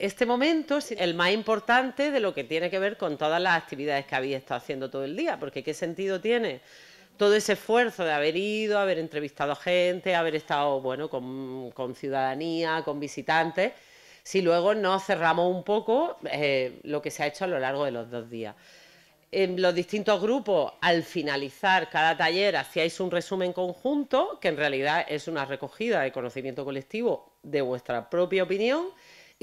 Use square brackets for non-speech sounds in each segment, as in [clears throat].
Este momento es el más importante de lo que tiene que ver con todas las actividades que habéis estado haciendo todo el día, porque ¿qué sentido tiene? todo ese esfuerzo de haber ido, haber entrevistado a gente, haber estado bueno con, ciudadanía, con visitantes, si luego no cerramos un poco eh, lo que se ha hecho a lo largo de los dos días. En los distintos grupos, al finalizar cada taller, hacíais un resumen conjunto, que en realidad es una recogida de conocimiento colectivo de vuestra propia opinión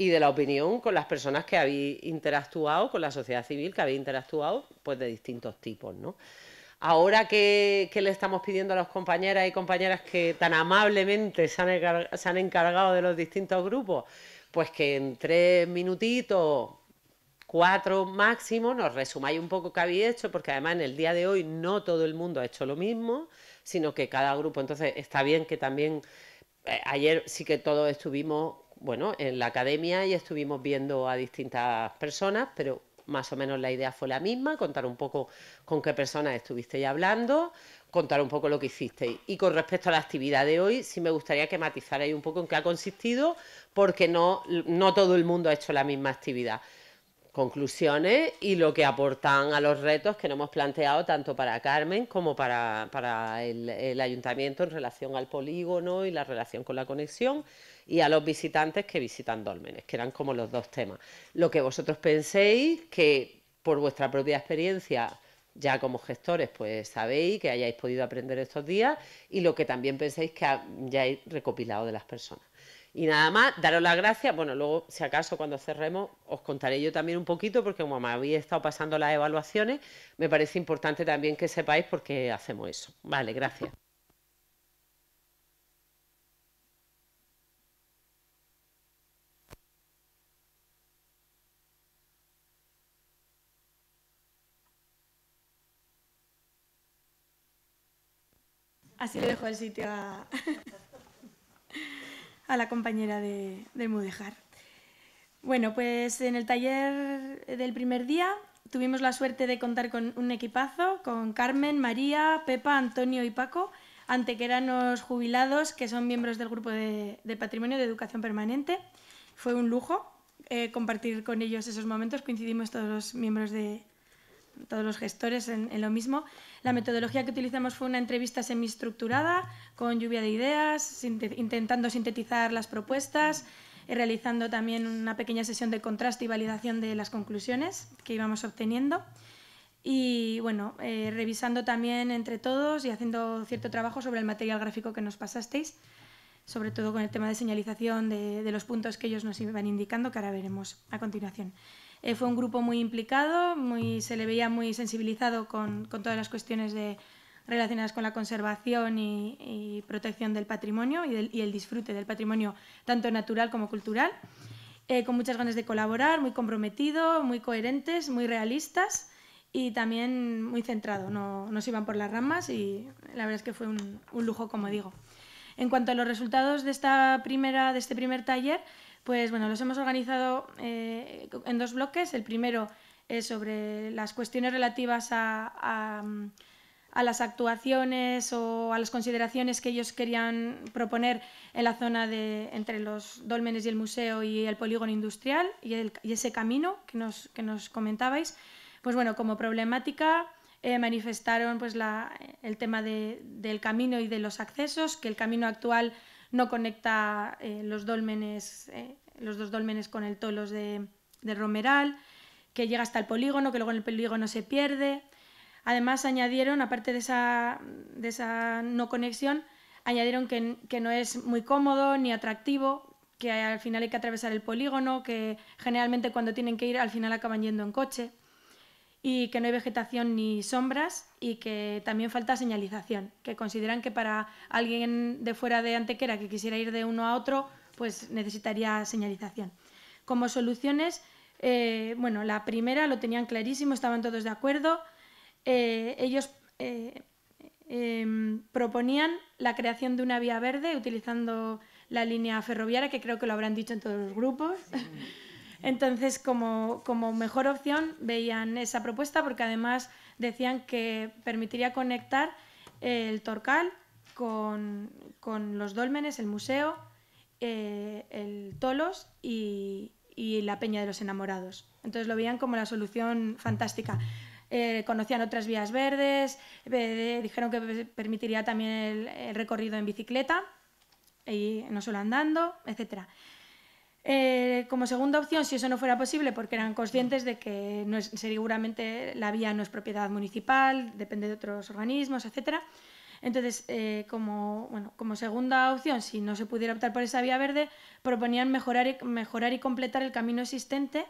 y de la opinión con las personas que habéis interactuado, con la sociedad civil que habéis interactuado, pues de distintos tipos, ¿no? Ahora que, le estamos pidiendo a los compañeras y compañeras que tan amablemente se han, encargado, de los distintos grupos, pues que en tres minutitos, cuatro máximo, nos resumáis un poco qué habéis hecho, porque además en el día de hoy no todo el mundo ha hecho lo mismo, sino que cada grupo, entonces está bien que también, eh, ayer sí que todos estuvimos bueno, en la academia y estuvimos viendo a distintas personas, pero más o menos la idea fue la misma, contar un poco con qué personas estuvisteis hablando, contar un poco lo que hicisteis. Y con respecto a la actividad de hoy, sí me gustaría que matizarais un poco en qué ha consistido, porque no, todo el mundo ha hecho la misma actividad. Conclusiones y lo que aportan a los retos que nos hemos planteado tanto para Carmen como para, el ayuntamiento en relación al polígono y la relación con la conexión y a los visitantes que visitan dólmenes, que eran como los dos temas. Lo que vosotros penséis que por vuestra propia experiencia ya como gestores, pues sabéis que hayáis podido aprender estos días y lo que también penséis que ya hay recopilado de las personas. Y nada más, daros las gracias. Bueno, luego, si acaso, cuando cerremos, os contaré yo también un poquito, porque como me habéis estado pasando las evaluaciones, me parece importante también que sepáis por qué hacemos eso. Vale, gracias. Así le dejo el sitio a, la compañera de, Mudejar. Bueno, pues en el taller del primer día tuvimos la suerte de contar con un equipazo, con Carmen, María, Pepa, Antonio y Paco, antequeranos jubilados que son miembros del grupo de, patrimonio de educación permanente. Fue un lujo eh, compartir con ellos esos momentos, coincidimos todos los miembros de, todos los gestores en, lo mismo. La mm. metodología que utilizamos fue una entrevista semiestructurada, con lluvia de ideas, intentando sintetizar las propuestas, y eh, realizando también una pequeña sesión de contraste y validación de las conclusiones que íbamos obteniendo. Y bueno, eh, revisando también entre todos y haciendo cierto trabajo sobre el material gráfico que nos pasasteis, sobre todo con el tema de señalización de los puntos que ellos nos iban indicando, que ahora veremos a continuación. Eh, fue un grupo muy implicado, muy, se le veía muy sensibilizado con, todas las cuestiones relacionadas con la conservación y, protección del patrimonio y, el disfrute del patrimonio tanto natural como cultural, eh, con muchas ganas de colaborar, muy comprometido, muy coherentes, muy realistas y también muy centrado, no, no se iban por las ramas y la verdad es que fue un, lujo, como digo. En cuanto a los resultados de, esta de este primer taller, pues bueno, los hemos organizado eh, en dos bloques. El primero es sobre las cuestiones relativas a, las actuaciones o a las consideraciones que ellos querían proponer en la zona de, entre los dólmenes y el museo y el polígono industrial y, ese camino que nos, que nos comentabais. Pues bueno, como problemática eh, manifestaron pues el tema del camino y de los accesos, que el camino actual no conecta eh, los dolmenes, eh, los dos dolmenes con el tolos de, Romeral, que llega hasta el polígono, que luego en el polígono se pierde. Además añadieron, aparte de esa, no conexión, añadieron que, que no es muy cómodo ni atractivo, que al final hay que atravesar el polígono, que generalmente cuando tienen que ir al final acaban yendo en coche y que no hay vegetación ni sombras y que también falta señalización, que consideran que para alguien de fuera de Antequera que quisiera ir de uno a otro, pues necesitaría señalización. Como soluciones, eh, bueno, la primera lo tenían clarísimo, estaban todos de acuerdo. Eh, ellos eh, em, proponían la creación de una vía verde utilizando la línea ferroviaria, que creo que lo habrán dicho en todos los grupos. Entonces, como, mejor opción veían esa propuesta porque además decían que permitiría conectar el Torcal con, los dólmenes, el museo, eh, el Tolos y, la Peña de los Enamorados. Entonces lo veían como la solución fantástica. Eh, conocían otras vías verdes, eh, dijeron que permitiría también el, recorrido en bicicleta, y no solo andando, etcétera. Eh, como segunda opción, si eso no fuera posible, porque eran conscientes de que seguramente la vía no es propiedad municipal, depende de otros organismos, etcétera. Entonces, eh, como, segunda opción, si no se pudiera optar por esa vía verde, proponían mejorar y, completar el camino existente,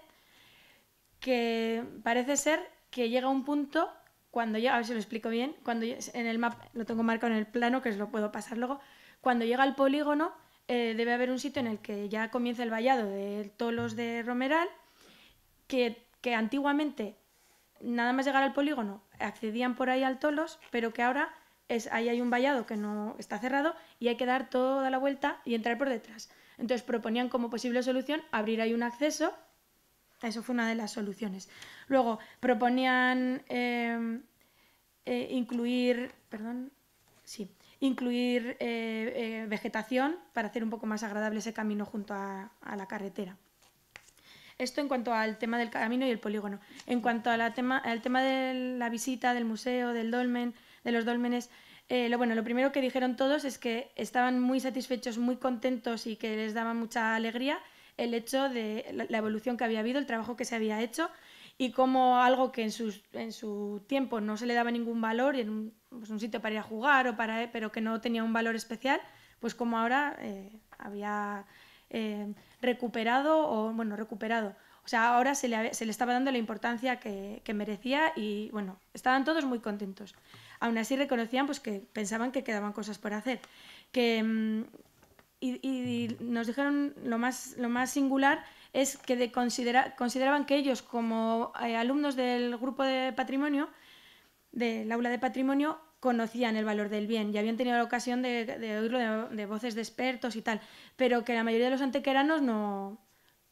que parece ser que llega a un punto, cuando a ver si lo explico bien, cuando en el mapa, lo tengo marcado en el plano, que os lo puedo pasar luego, cuando llega al polígono, eh, debe haber un sitio en el que ya comienza el vallado de Tolos de Romeral, que, que antiguamente, nada más llegar al polígono, accedían por ahí al Tolos, pero que ahora es, ahí hay un vallado que no está cerrado y hay que dar toda la vuelta y entrar por detrás. Entonces proponían como posible solución abrir ahí un acceso. Eso fue una de las soluciones. Luego proponían em, eh, incluir, perdón, sí, incluir eh, eh, vegetación para hacer un poco más agradable ese camino junto a, la carretera. Esto en cuanto al tema del camino y el polígono. En cuanto tema, al tema de la visita del museo, del dolmen, de los dolmenes, eh, lo, bueno, lo primero que dijeron todos es que estaban muy satisfechos, muy contentos y que les daba mucha alegría el hecho de la evolución que había habido, el trabajo que se había hecho y como algo que en, en su tiempo no se le daba ningún valor, y en un, pues, sitio para ir a jugar, o para, eh, pero que no tenía un valor especial, pues como ahora eh, había eh, recuperado, o bueno, recuperado. O sea, ahora se le, estaba dando la importancia que, merecía y bueno, estaban todos muy contentos. Aún así reconocían pues, que pensaban que quedaban cosas por hacer. Mm, y, nos dijeron lo más, lo más singular es que consideraban que ellos, como eh, alumnos del grupo de patrimonio, del aula de patrimonio, conocían el valor del bien y habían tenido la ocasión de, oírlo de, voces de expertos y tal, pero que la mayoría de los antequeranos no,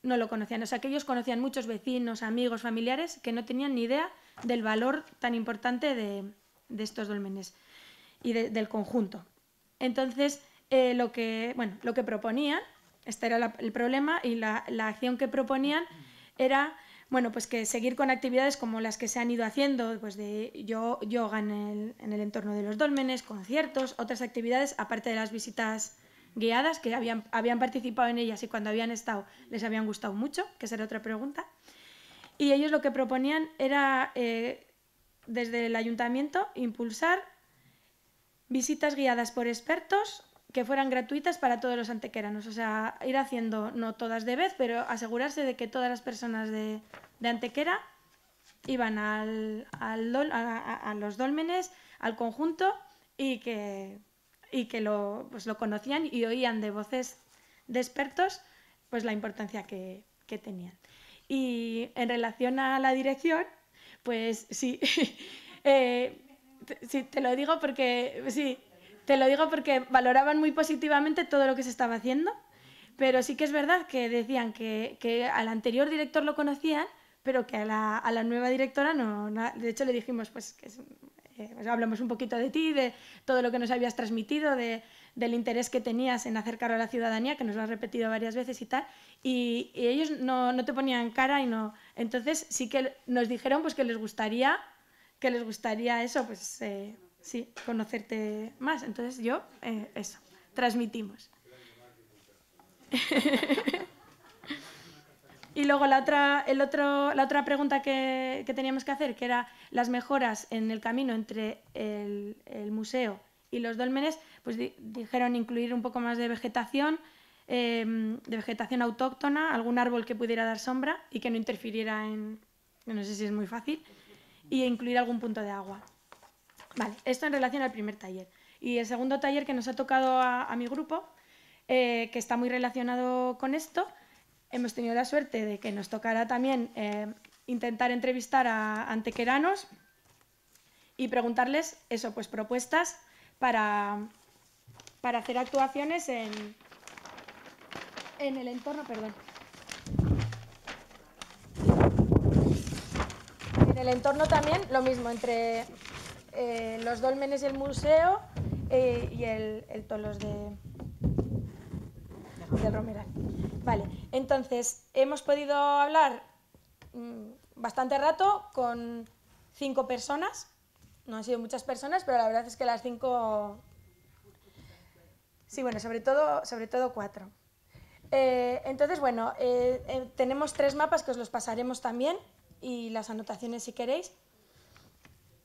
lo conocían. O sea, que ellos conocían muchos vecinos, amigos, familiares que no tenían ni idea del valor tan importante de, estos dolmenes y del conjunto. Entonces, eh, lo, que, bueno, lo que proponían este era el problema y la, acción que proponían era, bueno, pues que seguir con actividades como las que se han ido haciendo, pues de yoga en el, entorno de los dólmenes, conciertos, otras actividades, aparte de las visitas guiadas, que habían, habían participado en ellas y cuando habían estado les habían gustado mucho, que será otra pregunta. Y ellos lo que proponían era, eh, desde el ayuntamiento, impulsar visitas guiadas por expertos que fueran gratuitas para todos los antequeranos. O sea, ir haciendo, no todas de vez, pero asegurarse de que todas las personas de, Antequera iban al, a, los dólmenes, al conjunto, y que, y que pues, lo, conocían y oían de voces de expertos pues la importancia que, tenían. Y en relación a la dirección, pues sí, [laughs] eh, sí, te lo digo porque sí, te lo digo porque valoraban muy positivamente todo lo que se estaba haciendo, pero sí que es verdad que decían que, que al anterior director lo conocían, pero que a la, a la nueva directora no, De hecho, le dijimos, pues, que eh, hablamos un poquito de ti, de todo lo que nos habías transmitido, de, del interés que tenías en acercar a la ciudadanía, que nos lo has repetido varias veces y tal, y, y ellos no, no, te ponían cara y no... Entonces sí que nos dijeron pues que les gustaría, que les gustaría eso, pues... Eh, sí, conocerte más. Entonces yo, eh, eso, transmitimos. [laughs] y luego la otra, el otro, la otra pregunta que, teníamos que hacer, que era las mejoras en el camino entre el, museo y los dolmenes, pues dijeron incluir un poco más de vegetación, em, de vegetación autóctona, algún árbol que pudiera dar sombra y que no interfiriera en, no sé si es muy fácil, y incluir algún punto de agua. Vale, esto en relación al primer taller. Y el segundo taller que nos ha tocado a, mi grupo, eh, que está muy relacionado con esto, hemos tenido la suerte de que nos tocará también eh, intentar entrevistar a antequeranos y preguntarles eso, pues propuestas para, para hacer actuaciones en, en el entorno, perdón. En el entorno también lo mismo, entre eh, los dolmenes el museo eh, y el, tolos de, del Romeral. Vale, entonces hemos podido hablar mm, bastante rato con cinco personas. No han sido muchas personas, pero la verdad es que las cinco... Sí, bueno, sobre todo, sobre todo cuatro. Eh, entonces, bueno, tenemos tres mapas que os los pasaremos también y las anotaciones si queréis.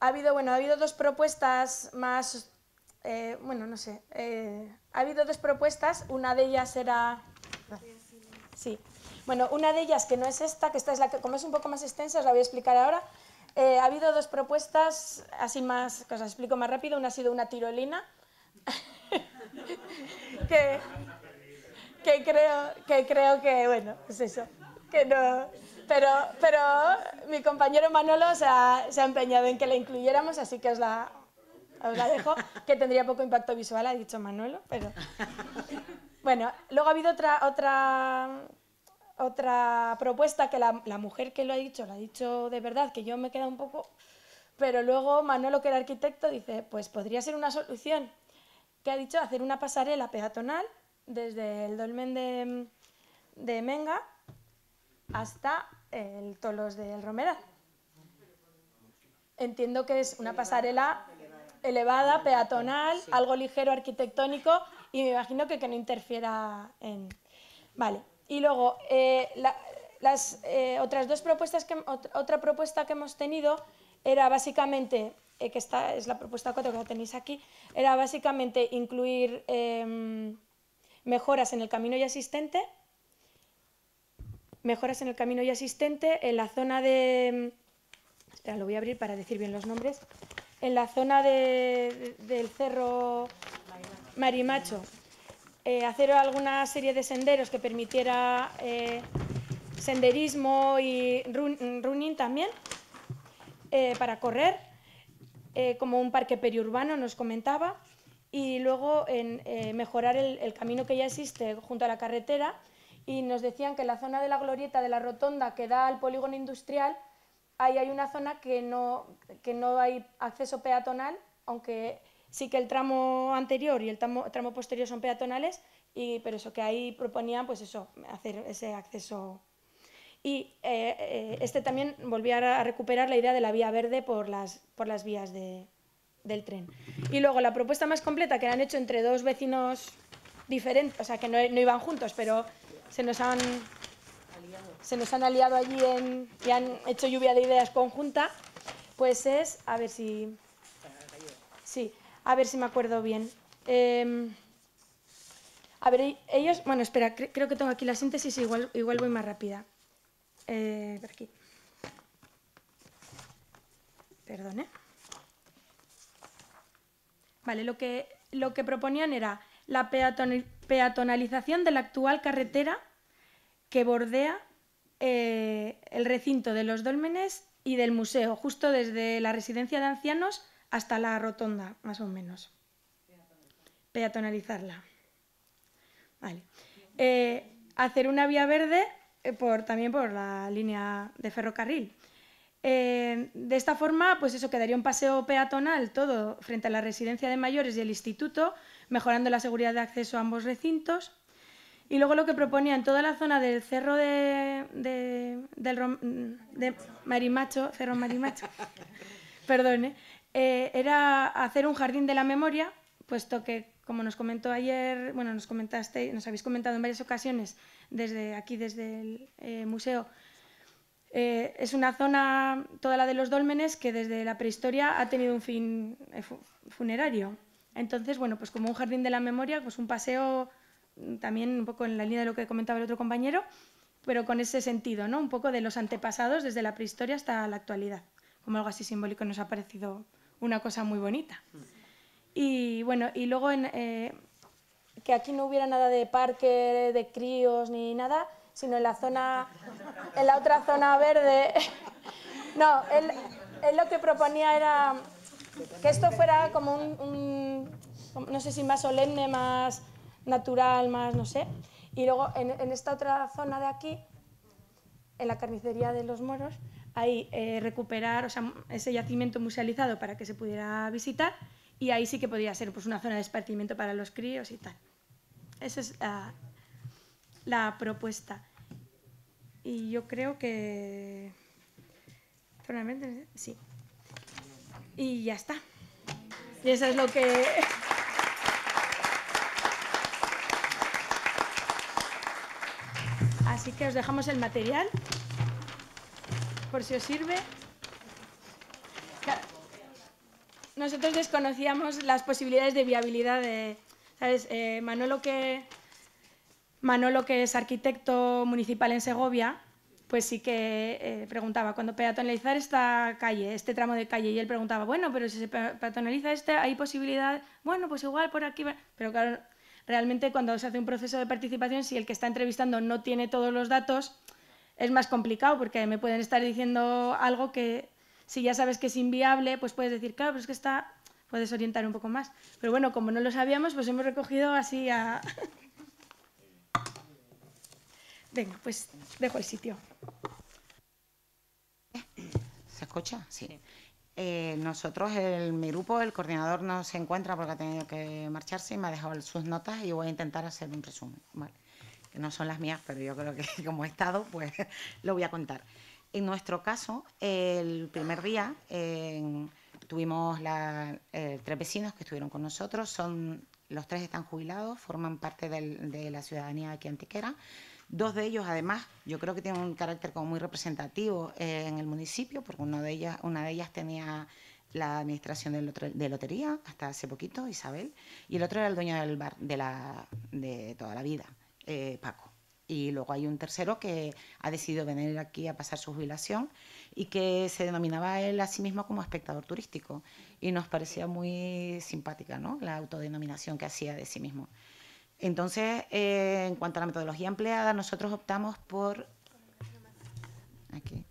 Ha habido, bueno, ha habido dos propuestas más, eh, bueno, no sé, eh, ha habido dos propuestas, una de ellas era... Sí, bueno, una de ellas que no es esta, que esta es la que, como es un poco más extensa, os la voy a explicar ahora. Eh, ha habido dos propuestas, así más, que os explico más rápido, una ha sido una tirolina, [laughs] que, creo, que creo que, bueno, es pues eso, que no... Pero, mi compañero Manolo se ha, empeñado en que la incluyéramos, así que os la, dejo, que tendría poco impacto visual, ha dicho Manolo, pero... [laughs] Bueno, luego ha habido otra, otra, otra propuesta que la, mujer que lo ha dicho, lo ha dicho de verdad, que yo me he quedado un poco... Pero luego Manolo, que era arquitecto, dice, pues podría ser una solución, que ha dicho hacer una pasarela peatonal desde el dolmen de, de Menga hasta el Tolos del Romeral. Entiendo que es una pasarela elevada, peatonal, algo ligero arquitectónico y me imagino que, no interfiera en... Vale, y luego eh, las eh, otras dos propuestas, que, otra propuesta que hemos tenido era básicamente, eh, que esta es la propuesta 4 que tenéis aquí, era básicamente incluir em, mejoras en el camino ya existente, mejoras en el camino ya existente, en la zona de... Espera, mm, lo voy a abrir para decir bien los nombres. En la zona de, del cerro Marimacho, eh, hacer alguna serie de senderos que permitiera eh, senderismo y running también eh, para correr, como un parque periurbano nos comentaba, y luego en, mejorar el camino que ya existe junto a la carretera y nos decían que en la zona de la glorieta de la rotonda que da al polígono industrial, ahí hay una zona que no, que no hay acceso peatonal, aunque sí que el tramo anterior y el tramo, posterior son peatonales, y, pero eso que ahí proponían, pues eso, hacer ese acceso. Y eh, eh, este también volvía a recuperar la idea de la vía verde por las, por las vías de, del tren. Y luego la propuesta más completa que han hecho entre dos vecinos diferentes, o sea, que no iban juntos, pero se nos han, se han aliado allí en, y han hecho lluvia de ideas conjunta, pues es, a ver si... Sí, a ver si me acuerdo bien. Em, a ver, ellos... Bueno, espera, creo que tengo aquí la síntesis, igual, igual voy más rápida. Eh, aquí. Perdón, ¿eh? Vale, lo que, lo que proponían era la peatonal peatonalización de la actual carretera que bordea eh, el recinto de los dólmenes y del museo, justo desde la residencia de ancianos hasta la rotonda, más o menos. Peatonalizarla. Eh, hacer una vía verde eh, también por la línea de ferrocarril. de esta forma, pues eso quedaría un paseo peatonal todo frente a la residencia de mayores y el instituto, mejorando la seguridad de acceso a ambos recintos. Y luego lo que proponía en toda la zona del cerro de, del, Marimacho, cerro Marimacho, [laughs] eh, era hacer un jardín de la memoria, puesto que, como nos comentó ayer, bueno, nos comentaste, nos habéis comentado en varias ocasiones desde aquí, desde el eh, museo, eh, es una zona, toda la de los dólmenes, que desde la prehistoria ha tenido un fin funerario. Entonces, bueno, pues como un jardín de la memoria, pues un paseo mm, también un poco en la línea de lo que comentaba el otro compañero, pero con ese sentido, ¿no? Un poco de los antepasados desde la prehistoria hasta la actualidad. Como algo así simbólico nos ha parecido una cosa muy bonita. Mm. Y bueno, y luego eh, que aquí no hubiera nada de parque, de críos ni nada, sino en la zona, en la otra zona verde. [laughs] no, él lo que proponía era que esto fuera como un, no sé si más solemne, más natural, más no sé. Y luego en, esta otra zona de aquí, en la carnicería de los moros, hay eh, recuperar o ese yacimiento musealizado para que se pudiera visitar y ahí sí que podría ser pues, una zona de esparcimiento para los críos y tal. Esa es la, propuesta. Y yo creo que... sí. Y ya está. Y eso es lo que... Así que os dejamos el material, por si os sirve. Nosotros desconocíamos las posibilidades de viabilidad de... Eh, que, Manolo, que es arquitecto municipal en Segovia, pues sí que eh, preguntaba, cuando peatonalizar esta calle, este tramo de calle, y él preguntaba, bueno, pero si se peatonaliza este, ¿hay posibilidad? Bueno, pues igual por aquí, pero claro, realmente cuando se hace un proceso de participación, si el que está entrevistando no tiene todos los datos, es más complicado porque me pueden estar diciendo algo que si ya sabes que es inviable, pues puedes decir, claro, pero es que está, puedes orientar un poco más. Pero bueno, como no lo sabíamos, pues hemos recogido así a... [laughs] Venga, pues dejo el sitio. ¿Se escucha? Sí. Eh, nosotros, mi grupo, el coordinador no se encuentra porque ha tenido que marcharse y me ha dejado sus notas y voy a intentar hacer un resumen. Que no son las mías, pero yo creo que [laughs] como he estado, pues [laughs] lo voy a contar. En nuestro caso, el primer día tuvimos eh, tres vecinos que estuvieron con nosotros. Son, los tres están jubilados, forman parte de la ciudadanía aquí en Tiquera Dos de ellos, además, yo creo que tienen un carácter como muy representativo eh, en el municipio, porque de ellas, una de ellas tenía la administración de, lotería hasta hace poquito, Isabel, y el otro era el dueño del bar de, toda la vida, eh, Paco. Y luego hay un tercero que ha decidido venir aquí a pasar su jubilación y que se denominaba él a sí mismo como espectador turístico. Y nos parecía muy simpática ¿no? la autodenominación que hacía de sí mismo. Entonces, eh, en cuanto a la metodología empleada, nosotros optamos por... Aquí,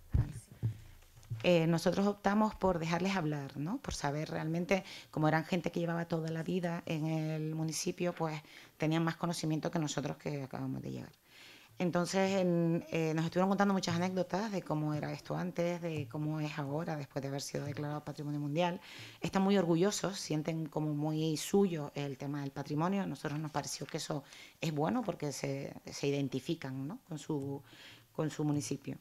eh, nosotros optamos por dejarles hablar, ¿no? por saber realmente, como eran gente que llevaba toda la vida en el municipio, pues tenían más conocimiento que nosotros que acabamos de llegar. Entonces eh, nos estuvieron contando muchas anécdotas de cómo era esto antes, de cómo es ahora, después de haber sido declarado Patrimonio Mundial. Están muy orgullosos, sienten como muy suyo el tema del patrimonio. A nosotros nos pareció que eso es bueno porque se, se identifican con, su, con su municipio.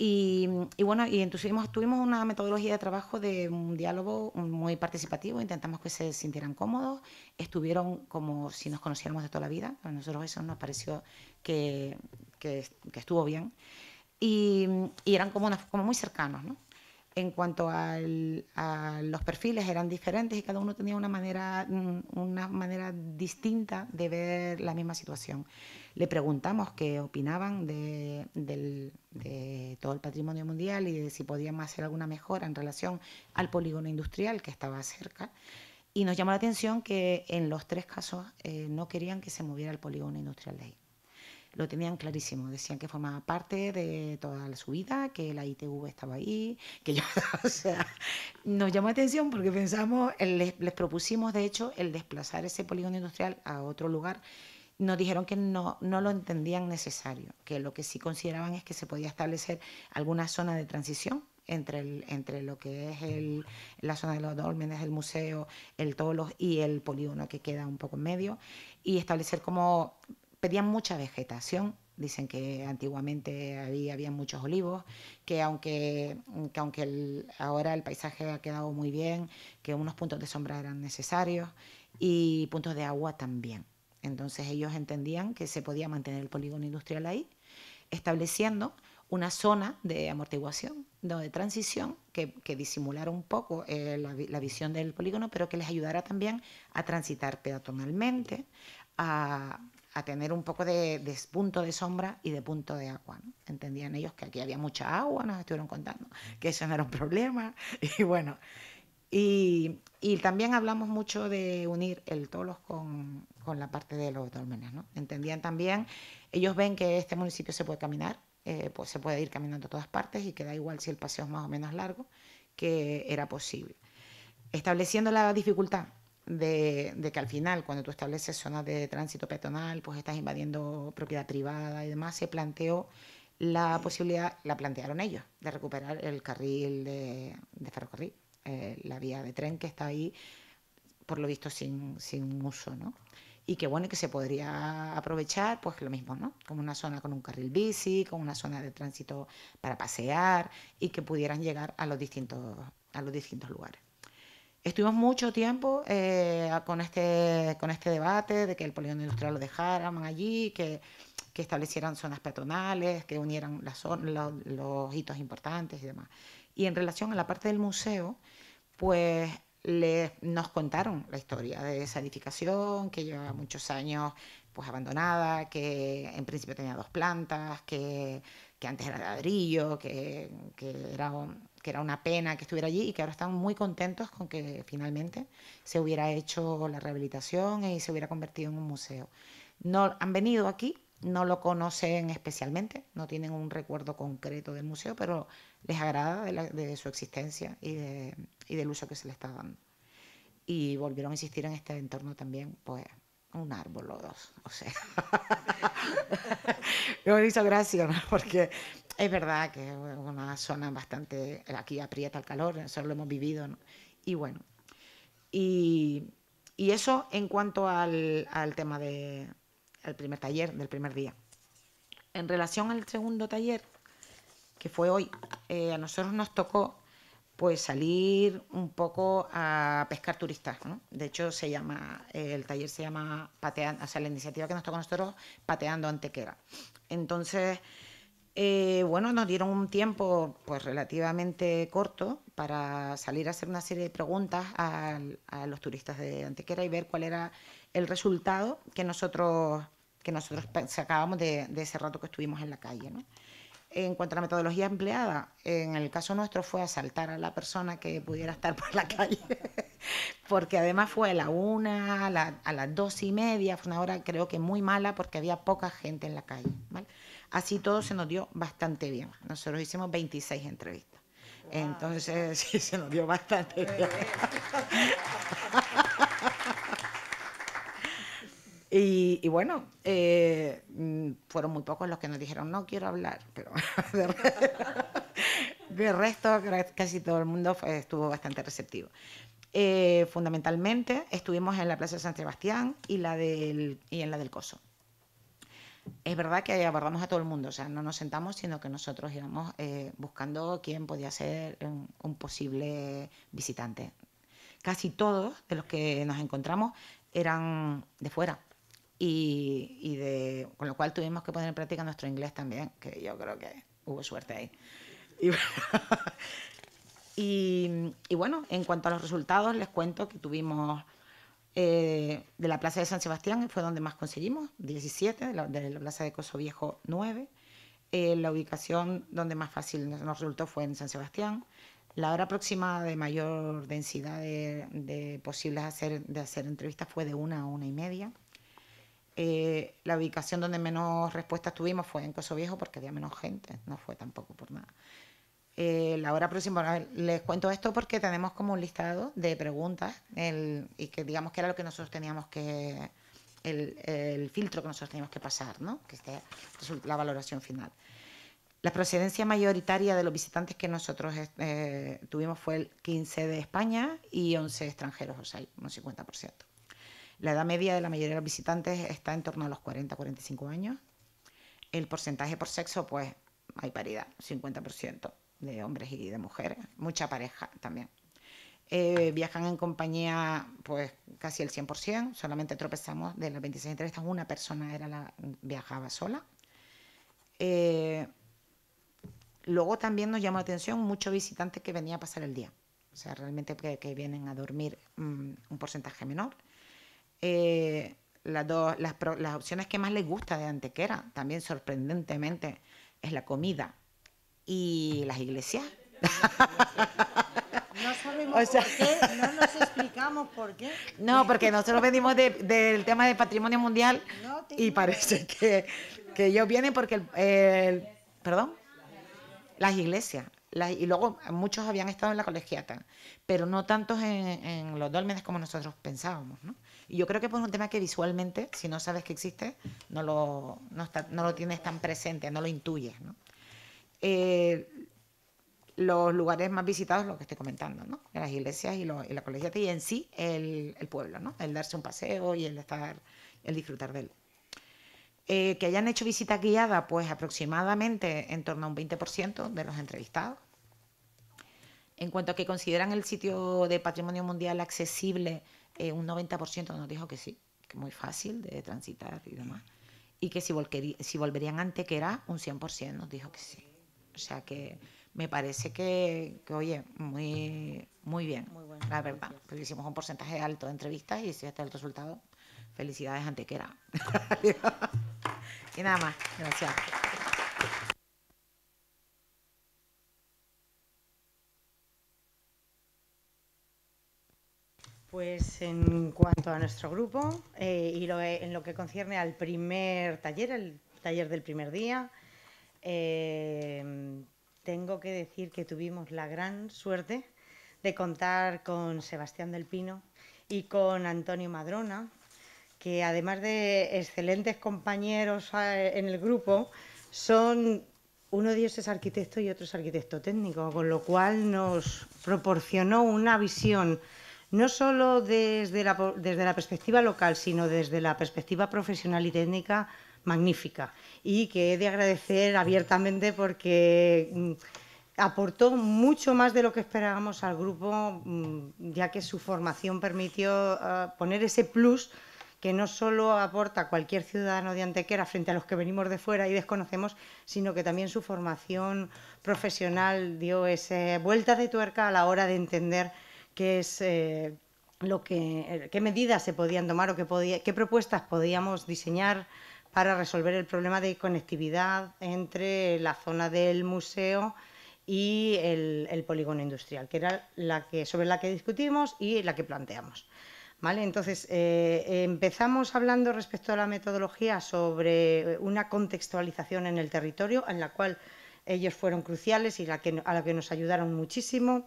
Y, bueno, y tuvimos, tuvimos una metodología de trabajo de un diálogo muy participativo, intentamos que se sintieran cómodos, estuvieron como si nos conociéramos de toda la vida, a nosotros eso nos pareció que, que, estuvo bien, y, eran como, como muy cercanos, ¿no? En cuanto a los perfiles eran diferentes y cada uno tenía una manera, una manera distinta de ver la misma situación. Le preguntamos qué opinaban de, todo el patrimonio mundial y de si podíamos hacer alguna mejora en relación al polígono industrial que estaba cerca. Y nos llamó la atención que en los tres casos eh, no querían que se moviera el polígono industrial de ahí. Lo tenían clarísimo, decían que formaba parte de toda su vida, que la ITV estaba ahí, que [laughs] nos llamó la atención porque pensamos, les, les propusimos de hecho el desplazar ese polígono industrial a otro lugar nos dijeron que no, no lo entendían necesario, que lo que sí consideraban es que se podía establecer alguna zona de transición entre, el, entre lo que es el, la zona de los dólmenes, el museo, el Tolos y el polígono que queda un poco en medio, y establecer como pedían mucha vegetación. Dicen que antiguamente había, había muchos olivos, que aunque, aunque ahora el paisaje ha quedado muy bien, que unos puntos de sombra eran necesarios y puntos de agua también entonces ellos entendían que se podía mantener el polígono industrial ahí, estableciendo una zona de amortiguación, de transición, que, disimulara un poco eh, la, visión del polígono, pero que les ayudara también a transitar peatonalmente, a, tener un poco de, punto de sombra y de punto de agua. Entendían ellos que aquí había mucha agua, nos estuvieron contando, que eso no era un problema, [laughs] y bueno, y, también hablamos mucho de unir el Tolos con, la parte de los dolmenes. ¿no? Entendían también, ellos ven que este municipio se puede caminar, eh, pues, se puede ir caminando a todas partes y que da igual si el paseo es más o menos largo, que era posible. Estableciendo la dificultad de, que al final, cuando tú estableces zonas de tránsito peatonal, pues estás invadiendo propiedad privada y demás, se planteó la posibilidad, la plantearon ellos, de recuperar el carril de ferrocarril. Eh, la vía de tren que está ahí, por lo visto, sin, sin uso, ¿no? Y que bueno, que se podría aprovechar, pues lo mismo, ¿no? Como una zona con un carril bici, con una zona de tránsito para pasear y que pudieran llegar a los distintos, a los distintos lugares. Estuvimos mucho tiempo eh, con, este, con este debate de que el polígono industrial lo dejaran allí, que, que establecieran zonas peatonales, que unieran los hitos importantes y demás. Y en relación a la parte del museo, pues les, nos contaron la historia de esa edificación que lleva muchos años pues abandonada, que en principio tenía dos plantas, que, antes era ladrillo, que, era que era una pena que estuviera allí y que ahora están muy contentos con que finalmente se hubiera hecho la rehabilitación y se hubiera convertido en un museo. No han venido aquí, no lo conocen especialmente, no tienen un recuerdo concreto del museo, pero les agrada de su existencia y de, y del uso que se le está dando. Y volvieron a insistir en este entorno también, pues un árbol o dos, o sea. [laughs] me hizo gracia, ¿no? porque es verdad que es una zona bastante, aquí aprieta el calor, eso lo hemos vivido, y bueno. Y, eso en cuanto al, tema del el primer taller, del primer día. En relación al segundo taller, que fue hoy, eh, a nosotros nos tocó pues salir un poco a pescar turistas. ¿no? De hecho, se llama, eh, el taller se llama Pateando, o sea, la iniciativa que nos tocó nosotros, Pateando Antequera. Entonces, eh, bueno, nos dieron un tiempo pues relativamente corto para salir a hacer una serie de preguntas a, los turistas de Antequera y ver cuál era el resultado que nosotros, que nosotros sacábamos de, de ese rato que estuvimos en la calle. ¿no? en cuanto a la metodología empleada, en el caso nuestro fue asaltar a la persona que pudiera estar por la calle, [laughs] porque además fue a la una, a, las dos y media, fue una hora creo que muy mala porque había poca gente en la calle. Así todo se nos dio bastante bien. Nosotros hicimos 26 entrevistas. Entonces, [laughs] sí, se nos dio bastante bien. [laughs] Y, bueno, eh, mm, fueron muy pocos los que nos dijeron, no quiero hablar, pero [laughs] de, resto, casi todo el mundo estuvo bastante receptivo. Eh, fundamentalmente estuvimos en la Plaza de San Sebastián y, la del, y en la del Coso. Es verdad que abordamos a todo el mundo, o sea, no nos sentamos, sino que nosotros íbamos eh, buscando quién podía ser un, posible visitante. Casi todos de los que nos encontramos eran de fuera y, con lo cual tuvimos que poner en práctica nuestro inglés también, que yo creo que hubo suerte ahí. Y, [laughs] bueno, en cuanto a los resultados, les cuento que tuvimos eh, de la Plaza de San Sebastián, fue donde más conseguimos, 17, de la, Plaza de Coso Viejo 9. Eh, la ubicación donde más fácil nos, resultó fue en San Sebastián. La hora aproximada de mayor densidad de, de posibles hacer, de hacer entrevistas fue de una a una y media. Eh, la ubicación donde menos respuestas tuvimos fue en Coso Viejo porque había menos gente, no fue tampoco por nada. Eh, la hora próxima, les cuento esto porque tenemos como un listado de preguntas y que digamos que era lo que nosotros teníamos que, el, filtro que nosotros teníamos que pasar, ¿no? que esté la valoración final. La procedencia mayoritaria de los visitantes que nosotros eh, tuvimos fue el 15 de España y 11 extranjeros, o sea, un 50%. La edad media de la mayoría de los visitantes está en torno a los 40-45 años. El porcentaje por sexo, pues hay paridad, 50% de hombres y de mujeres, mucha pareja también. Eh, viajan en compañía pues casi el 100%, solamente tropezamos de las 26 entrevistas, una persona era la, viajaba sola. Eh, luego también nos llamó la atención muchos visitantes que venían a pasar el día, o sea, realmente que, vienen a dormir mm, un porcentaje menor. Eh, las, las, opciones que más les gusta de Antequera, también sorprendentemente, es la comida y las iglesias. [laughs] No sabemos por qué, no nos explicamos por qué. No, porque nosotros venimos del tema del patrimonio mundial y parece que, que, ellos vienen porque el, perdón, las iglesias. y luego muchos habían estado en la colegiata, pero no tantos en, los dólmenes como nosotros pensábamos, ¿no? Y yo creo que es un tema que visualmente, si no sabes que existe, no lo, no, lo tienes tan presente, no lo intuyes. Eh, los lugares más visitados, lo que estoy comentando, ¿no? las iglesias y, la colegiata y en sí el, pueblo, el darse un paseo y el, estar, el disfrutar de él. Eh, que hayan hecho visita guiada, pues aproximadamente en torno a un 20% de los entrevistados. En cuanto a que consideran el sitio de patrimonio mundial accesible eh, un 90% nos dijo que sí, que muy fácil de transitar y demás. Y que si, si volverían a que un 100%, nos dijo que sí. O sea que me parece que, oye, muy, muy bien, la verdad. hicimos un porcentaje alto de entrevistas y si este es el resultado, felicidades Antequera. [laughs] y nada más, gracias. Pues en cuanto a nuestro grupo eh, y eh, en lo que concierne al primer taller, el taller del primer día, eh, tengo que decir que tuvimos la gran suerte de contar con Sebastián del Pino y con Antonio Madrona, que además de excelentes compañeros en el grupo, son uno de ellos es arquitecto y otro es arquitecto técnico, con lo cual nos proporcionó una visión no solo desde la, desde la perspectiva local, sino desde la perspectiva profesional y técnica magnífica y que he de agradecer abiertamente porque mm, aportó mucho más de lo que esperábamos al grupo, mm, ya que su formación permitió ah, poner ese plus que no solo aporta cualquier ciudadano de Antequera frente a los que venimos de fuera y desconocemos, sino que también su formación profesional dio esa vuelta de tuerca a la hora de entender qué es eh, lo que, eh, qué medidas se podían tomar o qué, podía, qué propuestas podíamos diseñar para resolver el problema de conectividad entre la zona del museo y el, polígono industrial, que era sobre la que discutimos y la que planteamos. ¿Vale? Entonces, eh, empezamos hablando respecto a la metodología sobre una contextualización en el territorio, en la cual ellos fueron cruciales y la a la que nos ayudaron muchísimo.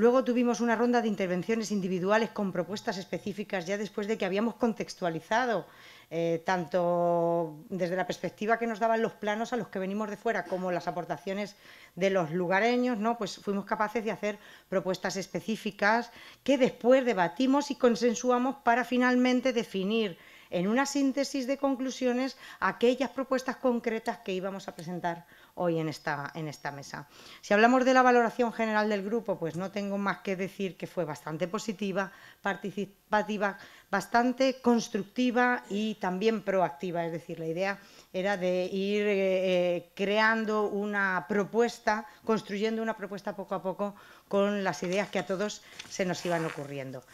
Luego tuvimos una ronda de intervenciones individuales con propuestas específicas ya después de que habíamos contextualizado eh, tanto desde la perspectiva que nos daban los planos a los que venimos de fuera como las aportaciones de los lugareños, ¿no? pues fuimos capaces de hacer propuestas específicas que después debatimos y consensuamos para finalmente definir en una síntesis de conclusiones aquellas propuestas concretas que íbamos a presentar hoy en esta, en esta mesa. Si hablamos de la valoración general del grupo, pues no tengo más que decir que fue bastante positiva, participativa, bastante constructiva y también proactiva. Es decir, la idea era de ir eh, eh, creando una propuesta, construyendo una propuesta poco a poco con las ideas que a todos se nos iban ocurriendo,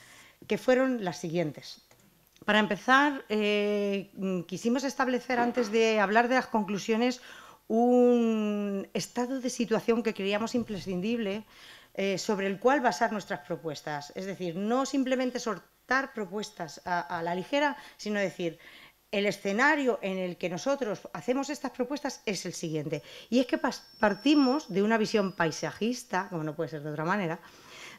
que fueron las siguientes. Para empezar, eh, quisimos establecer, antes de hablar de las conclusiones, un estado de situación que creíamos imprescindible eh, sobre el cual basar nuestras propuestas. Es decir, no simplemente soltar propuestas a, la ligera, sino decir, el escenario en el que nosotros hacemos estas propuestas es el siguiente. Y es que partimos de una visión paisajista, como no puede ser de otra manera,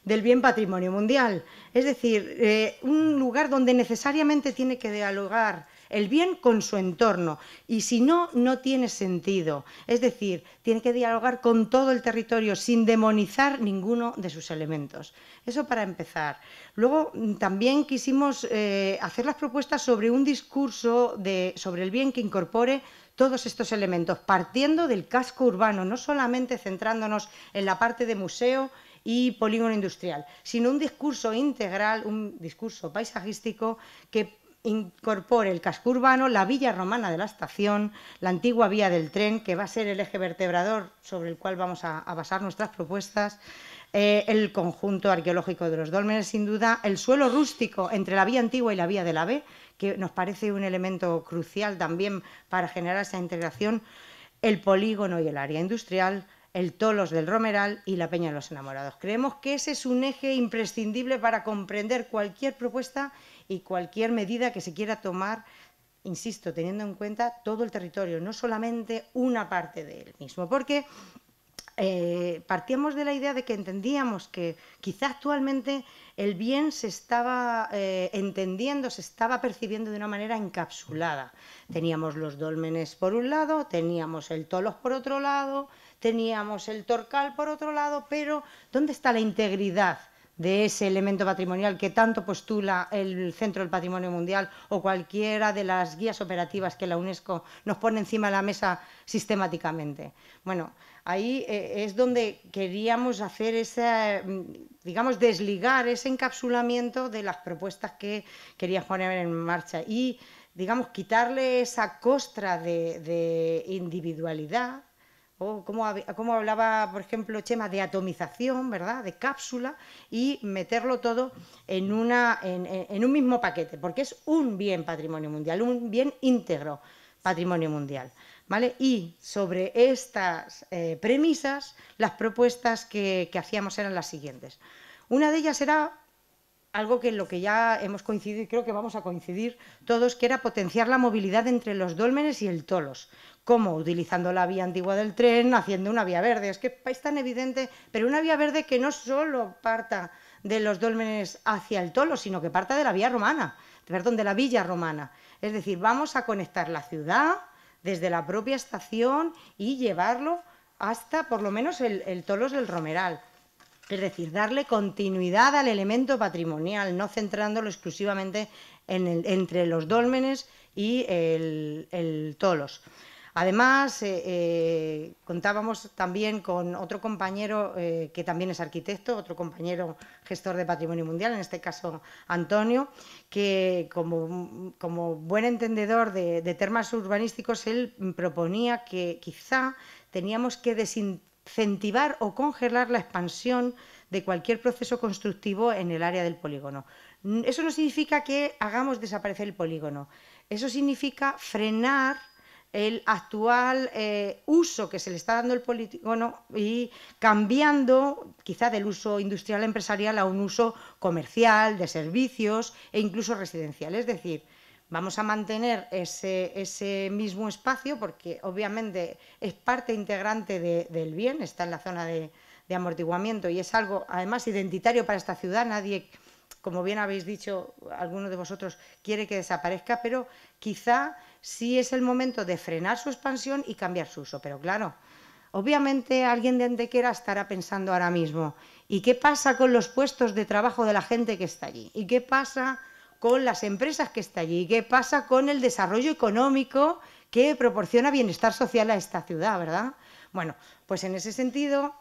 del bien patrimonio mundial. Es decir, eh, un lugar donde necesariamente tiene que dialogar el bien con su entorno. Y si no, no tiene sentido. Es decir, tiene que dialogar con todo el territorio sin demonizar ninguno de sus elementos. Eso para empezar. Luego también quisimos eh, hacer las propuestas sobre un discurso sobre el bien que incorpore todos estos elementos, partiendo del casco urbano, no solamente centrándonos en la parte de museo y polígono industrial, sino un discurso integral, un discurso paisajístico que incorpore el casco urbano, la villa romana de la estación, la antigua vía del tren, que va a ser el eje vertebrador sobre el cual vamos a, basar nuestras propuestas, eh, el conjunto arqueológico de los dólmenes, sin duda, el suelo rústico entre la vía antigua y la vía de la B, que nos parece un elemento crucial también para generar esa integración, el polígono y el área industrial, el Tolos del Romeral y la Peña de los Enamorados. Creemos que ese es un eje imprescindible para comprender cualquier propuesta y cualquier medida que se quiera tomar, insisto, teniendo en cuenta todo el territorio, no solamente una parte del mismo, porque eh, partíamos de la idea de que entendíamos que quizá actualmente el bien se estaba eh, entendiendo, se estaba percibiendo de una manera encapsulada. Teníamos los dolmenes por un lado, teníamos el tolos por otro lado, teníamos el torcal por otro lado, pero ¿dónde está la integridad? de ese elemento patrimonial que tanto postula el Centro del Patrimonio Mundial o cualquiera de las guías operativas que la UNESCO nos pone encima de la mesa sistemáticamente. Bueno, ahí eh, es donde queríamos hacer ese, mm, digamos, desligar ese encapsulamiento de las propuestas que quería poner en marcha y, digamos, quitarle esa costra de individualidad o cómo, hablaba, por ejemplo, Chema, de atomización, ¿verdad? De cápsula y meterlo todo en, una, en, un mismo paquete, porque es un bien patrimonio mundial, un bien íntegro patrimonio mundial. ¿Vale? Y sobre estas eh, premisas, las propuestas que, que, hacíamos eran las siguientes. Una de ellas era algo que en lo que ya hemos coincidido y creo que vamos a coincidir todos, que era potenciar la movilidad entre los dólmenes y el tolos, como utilizando la vía antigua del tren, haciendo una vía verde. Es que es tan evidente, pero una vía verde que no solo parta de los dólmenes hacia el tolo, sino que parta de la vía romana, perdón, de la villa romana. Es decir, vamos a conectar la ciudad desde la propia estación y llevarlo hasta por lo menos el, el tolos del Romeral. Es decir, darle continuidad al elemento patrimonial, no centrándolo exclusivamente entre los dólmenes y el, el tolos. Además, eh, eh, contábamos también con otro compañero eh, que también es arquitecto, otro compañero gestor de patrimonio mundial, en este caso Antonio, que como, buen entendedor de, de temas urbanísticos, él proponía que quizá teníamos que desincentivar o congelar la expansión de cualquier proceso constructivo en el área del polígono. Eso no significa que hagamos desaparecer el polígono, eso significa frenar el actual eh, uso que se le está dando el político y cambiando quizá del uso industrial empresarial a un uso comercial, de servicios e incluso residencial. Es decir, vamos a mantener ese, ese mismo espacio porque obviamente es parte integrante del bien, está en la zona de, de amortiguamiento y es algo además identitario para esta ciudad, nadie como bien habéis dicho algunos de vosotros, quiere que desaparezca, pero quizá sí es el momento de frenar su expansión y cambiar su uso. Pero claro, obviamente alguien de Antequera estará pensando ahora mismo, ¿y qué pasa con los puestos de trabajo de la gente que está allí? ¿Y qué pasa con las empresas que está allí? ¿Y qué pasa con el desarrollo económico que proporciona bienestar social a esta ciudad, verdad? Bueno, pues en ese sentido,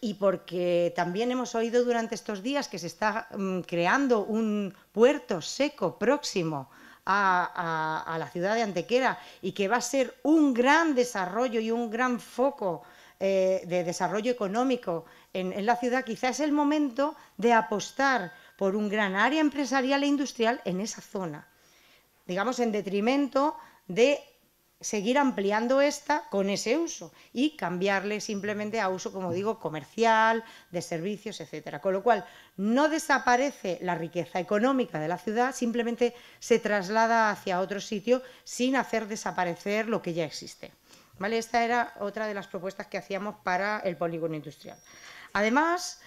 y porque también hemos oído durante estos días que se está mm, creando un puerto seco próximo a, la ciudad de Antequera y que va a ser un gran desarrollo y un gran foco eh, de desarrollo económico en, en la ciudad, quizás es el momento de apostar por un gran área empresarial e industrial en esa zona, digamos en detrimento de seguir ampliando esta con ese uso y cambiarle simplemente a uso, como digo, comercial, de servicios, etcétera. Con lo cual, no desaparece la riqueza económica de la ciudad, simplemente se traslada hacia otro sitio sin hacer desaparecer lo que ya existe. ¿Vale? Esta era otra de las propuestas que hacíamos para el polígono industrial. Además,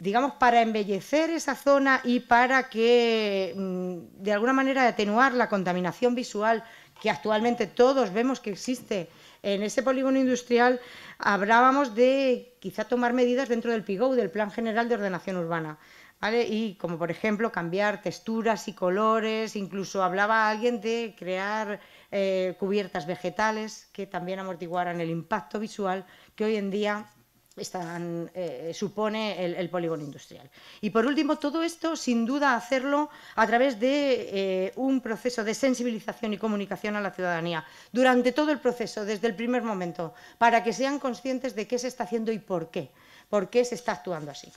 digamos, para embellecer esa zona y para que, mm, de alguna manera, atenuar la contaminación visual que actualmente todos vemos que existe en ese polígono industrial, hablábamos de quizá tomar medidas dentro del PIGO, del Plan General de Ordenación Urbana. ¿Vale? Y como por ejemplo cambiar texturas y colores, incluso hablaba alguien de crear eh, cubiertas vegetales que también amortiguaran el impacto visual que hoy en día están, eh, eh, supone el, polígono industrial. Y por último, todo esto, sin duda, hacerlo a través de eh, un proceso de sensibilización y comunicación a la ciudadanía durante todo el proceso, desde el primer momento, para que sean conscientes de qué se está haciendo y por qué, por qué se está actuando así.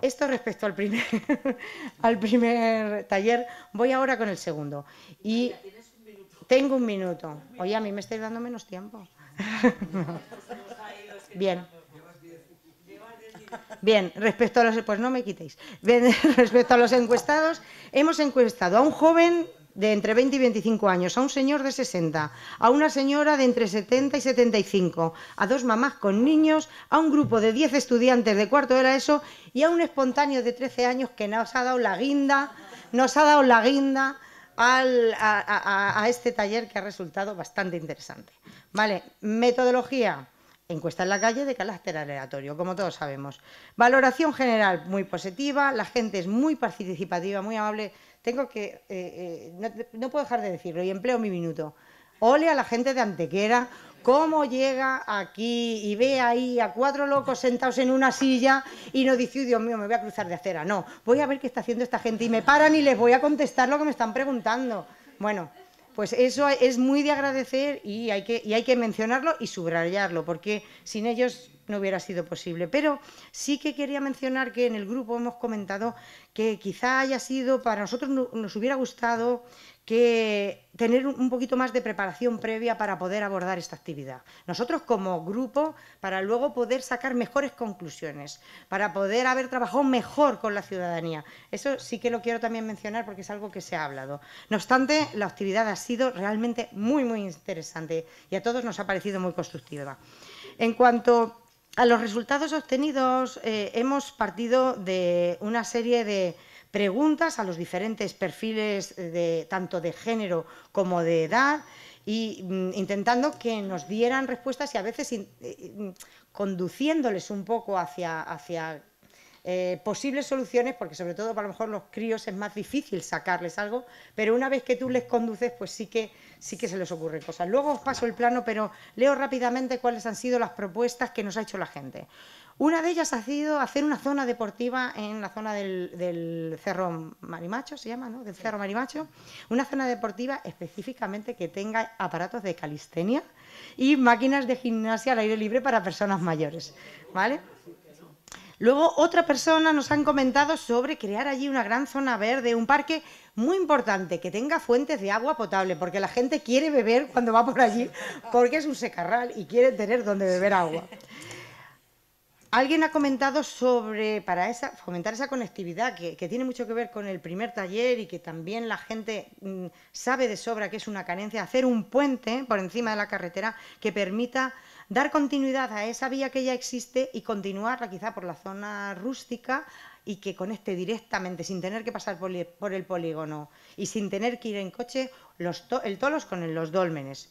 Esto respecto al primer, [laughs] al primer taller. Voy ahora con el segundo. Y tengo un minuto. Oye, a mí me estáis dando menos tiempo. [laughs] Bien. Bien, respecto a los... Pues no me quitéis. [laughs] respecto a los encuestados, hemos encuestado a un joven de entre 20 y 25 años, a un señor de 60, a una señora de entre 70 y 75, a dos mamás con niños, a un grupo de 10 estudiantes de cuarto era ESO y a un espontáneo de 13 años que nos ha dado la guinda, nos ha dado la guinda al, a este taller que ha resultado bastante interesante. Vale, metodología. Encuesta en la calle de carácter aleatorio, como todos sabemos. Valoración general muy positiva, la gente es muy participativa, muy amable. Tengo que, eh, eh, no, puedo dejar de decirlo y empleo mi minuto. Ole a la gente de Antequera, cómo llega aquí y ve ahí a cuatro locos sentados en una silla y no dice, Dios mío, me voy a cruzar de acera. No, voy a ver qué está haciendo esta gente y me paran y les voy a contestar lo que me están preguntando. Bueno, pues eso es muy de agradecer y hay que, y hay que mencionarlo y subrayarlo, porque sin ellos no hubiera sido posible. Pero sí que quería mencionar que en el grupo hemos comentado que quizá haya sido, para nosotros nos hubiera gustado que tener un poquito más de preparación previa para poder abordar esta actividad. Nosotros como grupo, para luego poder sacar mejores conclusiones, para poder haber trabajado mejor con la ciudadanía. Eso sí que lo quiero también mencionar porque es algo que se ha hablado. No obstante, la actividad ha sido realmente muy, muy interesante y a todos nos ha parecido muy constructiva. En cuanto a los resultados obtenidos, eh, hemos partido de una serie de preguntas a los diferentes perfiles eh, de, tanto de género como de edad y mm, intentando que nos dieran respuestas y a veces eh, mm, conduciéndoles un poco hacia, hacia eh, posibles soluciones, porque sobre todo para lo mejor los críos es más difícil sacarles algo, pero una vez que tú les conduces, pues sí que, sí que se les ocurren cosas. Luego os paso el plano, pero leo rápidamente cuáles han sido las propuestas que nos ha hecho la gente. Una de ellas ha sido hacer una zona deportiva en la zona del, Cerro Marimacho, se llama, ¿no? Del Cerro Marimacho. Una zona deportiva específicamente que tenga aparatos de calistenia y máquinas de gimnasia al aire libre para personas mayores, ¿vale? Luego otra persona nos han comentado sobre crear allí una gran zona verde, un parque muy importante, que tenga fuentes de agua potable, porque la gente quiere beber cuando va por allí, porque es un secarral y quiere tener donde beber agua. [laughs] Alguien ha comentado sobre, para esa, fomentar esa conectividad, que, tiene mucho que ver con el primer taller y que también la gente mm, sabe de sobra que es una carencia, hacer un puente por encima de la carretera que permita dar continuidad a esa vía que ya existe y continuarla quizá por la zona rústica y que conecte directamente, sin tener que pasar por, el polígono y sin tener que ir en coche los el Tolos con los dólmenes.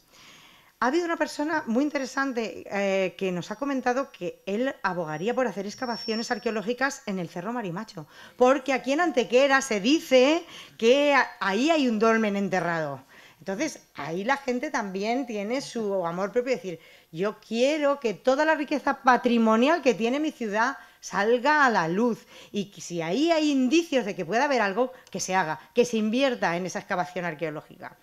Ha habido una persona muy interesante eh, que nos ha comentado que él abogaría por hacer excavaciones arqueológicas en el Cerro Marimacho, porque aquí en Antequera se dice que ahí hay un dolmen enterrado. Entonces, ahí la gente también tiene su amor propio, decir, yo quiero que toda la riqueza patrimonial que tiene mi ciudad salga a la luz y si ahí hay indicios de que pueda haber algo, que se haga, que se invierta en esa excavación arqueológica.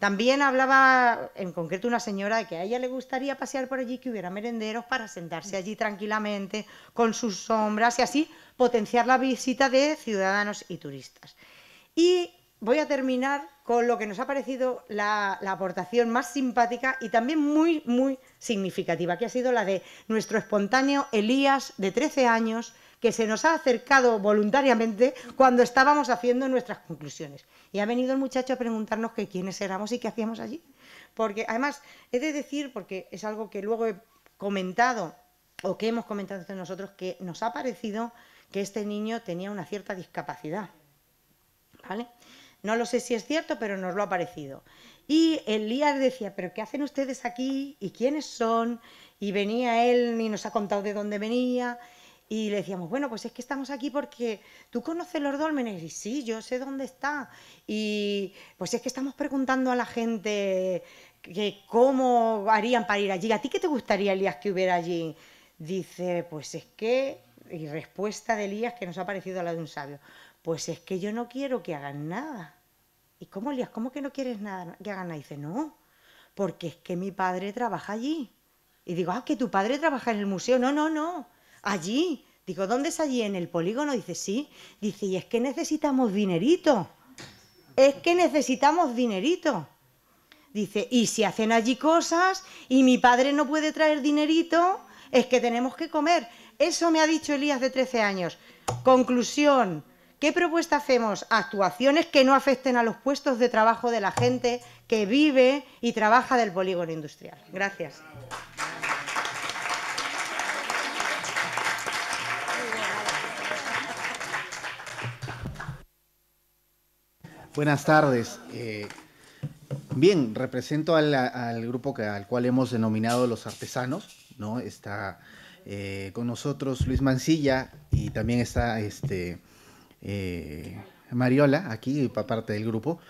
También hablaba en concreto una señora de que a ella le gustaría pasear por allí, que hubiera merenderos para sentarse allí tranquilamente con sus sombras y así potenciar la visita de ciudadanos y turistas. Y voy a terminar con lo que nos ha parecido la, aportación más simpática y también muy, muy significativa, que ha sido la de nuestro espontáneo Elías, de 13 años, que se nos ha acercado voluntariamente cuando estábamos haciendo nuestras conclusiones. Y ha venido el muchacho a preguntarnos que quiénes éramos y qué hacíamos allí. Porque además, he de decir, porque es algo que luego he comentado o que hemos comentado entre nosotros, que nos ha parecido que este niño tenía una cierta discapacidad. ¿Vale? No lo sé si es cierto, pero nos lo ha parecido. Y Elías decía, pero ¿qué hacen ustedes aquí? ¿Y quiénes son? Y venía él y nos ha contado de dónde venía. Y le decíamos, bueno, pues es que estamos aquí porque tú conoces los dólmenes y sí, yo sé dónde está. Y pues es que estamos preguntando a la gente que cómo harían para ir allí. ¿A ti qué te gustaría, Elías, que hubiera allí? Dice, pues es que, y respuesta de Elías que nos ha parecido a la de un sabio, pues es que yo no quiero que hagan nada. ¿y cómo Elías? ¿Cómo que no quieres nada que hagan dice, no, porque es que mi padre trabaja allí. Y digo, ah, que tu padre trabaja en el museo. No, no, no, allí. Digo, ¿dónde es allí? En el polígono. Dice, sí. Dice, y es que necesitamos dinerito. Es que necesitamos dinerito. Dice, y si hacen allí cosas y mi padre no puede traer dinerito, es que tenemos que comer. Eso me ha dicho Elías de 13 años. Conclusión, ¿Qué propuesta hacemos? Actuaciones que no afecten a los puestos de trabajo de la gente que vive y trabaja del polígono industrial. Gracias. Buenas tardes. Eh, bien, represento al, grupo al cual hemos denominado los artesanos, ¿no? Está eh, con nosotros Luis Mansilla y también está este, eh, Mariola, aquí, parte del grupo.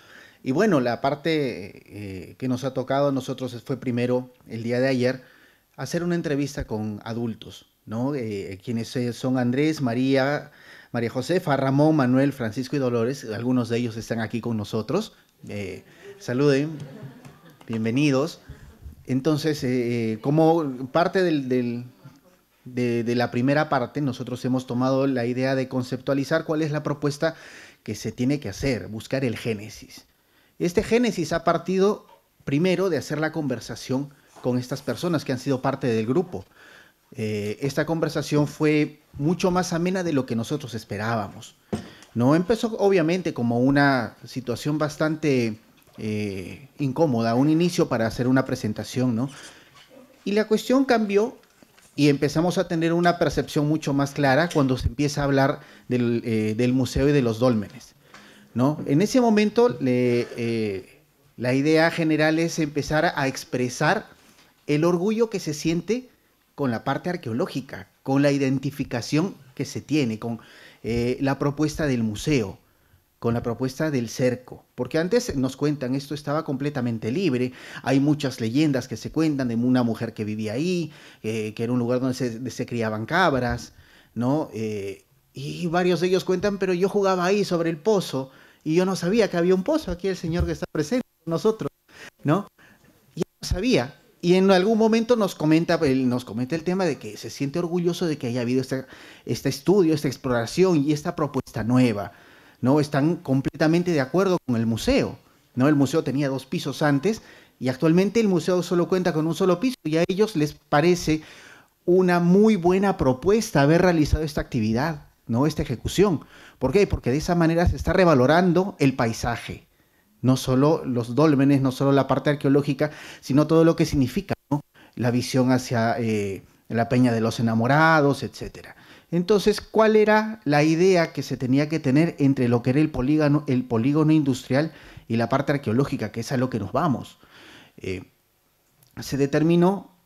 Y bueno, la parte eh, que nos ha tocado a nosotros fue primero, el día de ayer, hacer una entrevista con adultos, ¿no? Eh, quienes son Andrés, María, María Josefa, Ramón, Manuel, Francisco y Dolores. Algunos de ellos están aquí con nosotros. saluden, bienvenidos. Entonces, como parte del, de, la primera parte, nosotros hemos tomado la idea de conceptualizar cuál es la propuesta que se tiene que hacer, buscar el génesis. Este génesis ha partido primero de hacer la conversación con estas personas que han sido parte del grupo. Eh, esta conversación fue mucho más amena de lo que nosotros esperábamos. No empezó obviamente como una situación bastante eh, incómoda, un inicio para hacer una presentación, ¿no? Y la cuestión cambió y empezamos a tener una percepción mucho más clara cuando se empieza a hablar del, eh, museo y de los dólmenes. ¿no? En ese momento eh, la idea general es empezar a expresar el orgullo que se siente con la parte arqueológica, con la identificación que se tiene, con eh, la propuesta del museo con la propuesta del cerco, porque antes nos cuentan esto estaba completamente libre, hay muchas leyendas que se cuentan de una mujer que vivía ahí, eh, que era un lugar donde se, criaban cabras, ¿no? Eh, y varios de ellos cuentan, pero yo jugaba ahí sobre el pozo y yo no sabía que había un pozo, aquí el señor que está presente con nosotros, ¿no? Yo no sabía. Y en algún momento nos comenta, nos comenta el tema de que se siente orgulloso de que haya habido este estudio, esta exploración y esta propuesta nueva. ¿no? Están completamente de acuerdo con el museo, ¿no? El museo tenía dos pisos antes y actualmente el museo solo cuenta con un solo piso y a ellos les parece una muy buena propuesta haber realizado esta actividad, ¿no? Esta ejecución. ¿Por qué? Porque de esa manera se está revalorando el paisaje, no solo los dólmenes, no solo la parte arqueológica, sino todo lo que significa, La visión hacia eh, la Peña de los Enamorados, etcétera. Entonces, ¿cuál era la idea que se tenía que tener entre lo que era el polígono, el polígono industrial y la parte arqueológica, que es a lo que nos vamos? Eh, se determinó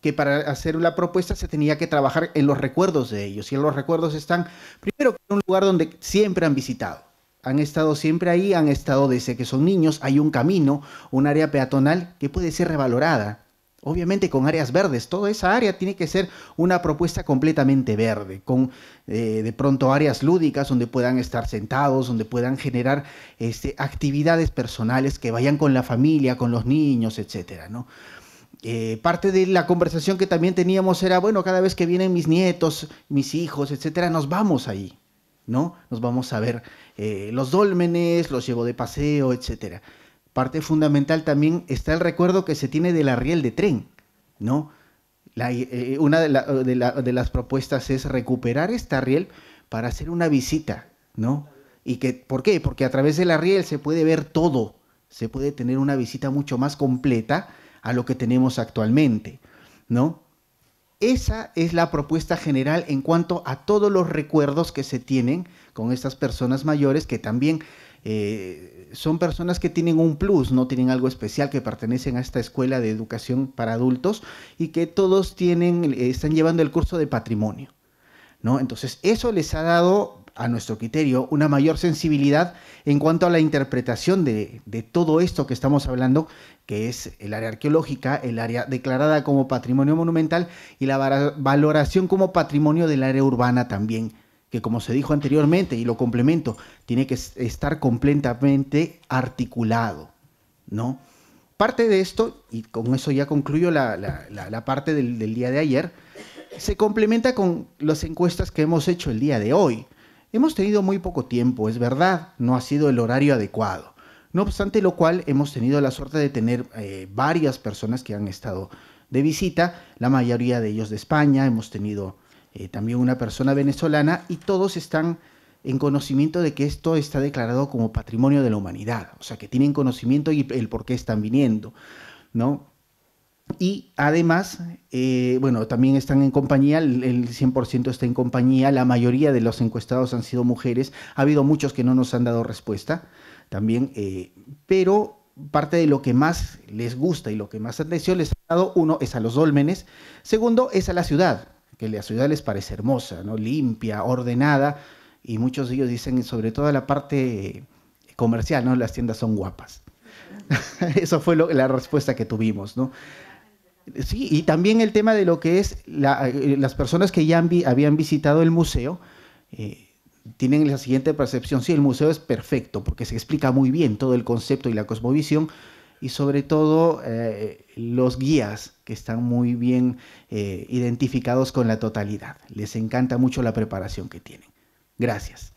que para hacer la propuesta se tenía que trabajar en los recuerdos de ellos. Y en los recuerdos están, primero, que un lugar donde siempre han visitado. Han estado siempre ahí, han estado desde que son niños. Hay un camino, un área peatonal que puede ser revalorada Obviamente con áreas verdes, toda esa área tiene que ser una propuesta completamente verde, con eh, de pronto áreas lúdicas donde puedan estar sentados, donde puedan generar este, actividades personales que vayan con la familia, con los niños, etcétera, ¿no? Eh, parte de la conversación que también teníamos era, bueno, cada vez que vienen mis nietos, mis hijos, etcétera, nos vamos ahí, ¿no? Nos vamos a ver eh, los dólmenes, los llevo de paseo, etcétera parte fundamental también está el recuerdo que se tiene la riel de tren, ¿no? La, eh, eh, una de, eh, de, las propuestas es recuperar esta riel para hacer una visita, ¿no? Y que, ¿Por qué? Porque a través de la riel se puede ver todo, se puede tener una visita mucho más completa a lo que tenemos actualmente, ¿no? Esa es la propuesta general en cuanto a todos los recuerdos que se tienen con estas personas mayores que también son personas que tienen un plus, no tienen algo especial, que pertenecen a esta escuela de educación para adultos y que todos tienen, eh, están llevando el curso de patrimonio. ¿no? Entonces, eso les ha dado a nuestro criterio, una mayor sensibilidad en cuanto a la interpretación de, de, todo esto que estamos hablando, que es el área arqueológica, el área declarada como patrimonio monumental y la valoración como patrimonio del área urbana también, que como se dijo anteriormente, y lo complemento, tiene que estar completamente articulado, ¿no? Parte de esto, y con eso ya concluyo la, parte del, día de ayer, se complementa con las encuestas que hemos hecho el día de hoy. Hemos tenido muy poco tiempo, es verdad, no ha sido el horario adecuado. No obstante lo cual, hemos tenido la suerte de tener eh, varias personas que han estado de visita, la mayoría de ellos de España, hemos tenido eh, también una persona venezolana, y todos están en conocimiento de que esto está declarado como patrimonio de la humanidad, o sea, que tienen conocimiento y el por qué están viniendo, ¿no? Y además, eh, bueno, también están en compañía, el 100% está en compañía, la mayoría de los encuestados han sido mujeres, ha habido muchos que no nos han dado respuesta también, eh, pero parte de lo que más les gusta y lo que más atención les ha dado, uno, es a los dólmenes, segundo, es a la ciudad, que la ciudad les parece hermosa, ¿no? limpia, ordenada, y muchos de ellos dicen, sobre todo la parte comercial, ¿no? las tiendas son guapas. [laughs] Eso fue la respuesta que tuvimos. ¿no? Sí, y también el tema de lo que es eh, las personas que ya habían visitado el museo. Eh, tienen la siguiente percepción, sí, el museo es perfecto porque se explica muy bien todo el concepto y la cosmovisión, y sobre todo eh, los guías que están muy bien eh, identificados con la totalidad. Les encanta mucho la preparación que tienen. Gracias.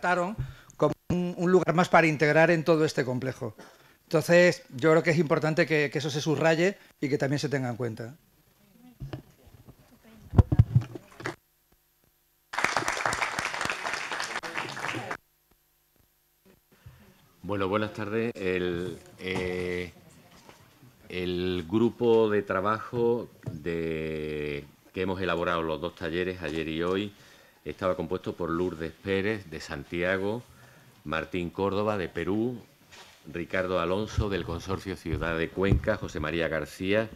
trataron como un, lugar más para integrar en todo este complejo. Entonces, yo creo que es importante que, eso se subraye y que también se tenga en cuenta. Bueno, buenas tardes. El, eh, grupo de trabajo de, que hemos elaborado los dos talleres, ayer y hoy, estaba compuesto por Lourdes Pérez de Santiago, Martín Córdoba de Perú, Ricardo Alonso del Consorcio Ciudad de Cuenca, José María García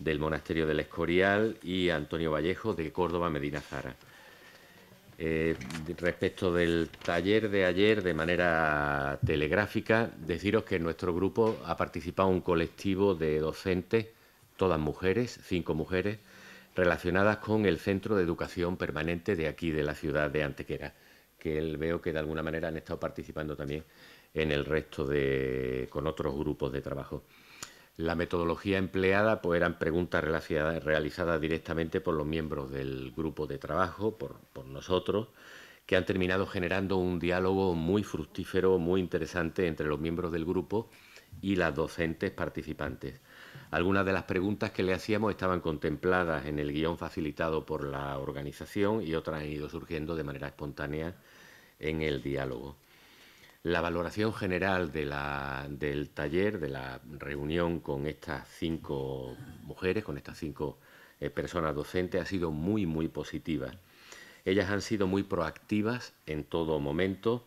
del Monasterio del Escorial y Antonio Vallejo de Córdoba, Medina Zara. Eh, respecto del taller de ayer, de manera telegráfica, deciros que en nuestro grupo ha participado un colectivo de docentes, todas mujeres, cinco mujeres, relacionadas con el Centro de Educación Permanente de aquí, de la ciudad de Antequera, que él veo que de alguna manera han estado participando también en el resto de, con otros grupos de trabajo. La metodología empleada pues, eran preguntas realizadas directamente por los miembros del grupo de trabajo, por, por nosotros, que han terminado generando un diálogo muy fructífero, muy interesante entre los miembros del grupo y las docentes participantes. Algunas de las preguntas que le hacíamos estaban contempladas en el guión facilitado por la organización y otras han ido surgiendo de manera espontánea en el diálogo. La valoración general del taller, de la reunión con estas cinco mujeres, con estas cinco eh, personas docentes, ha sido muy, muy positiva. Ellas han sido muy proactivas en todo momento,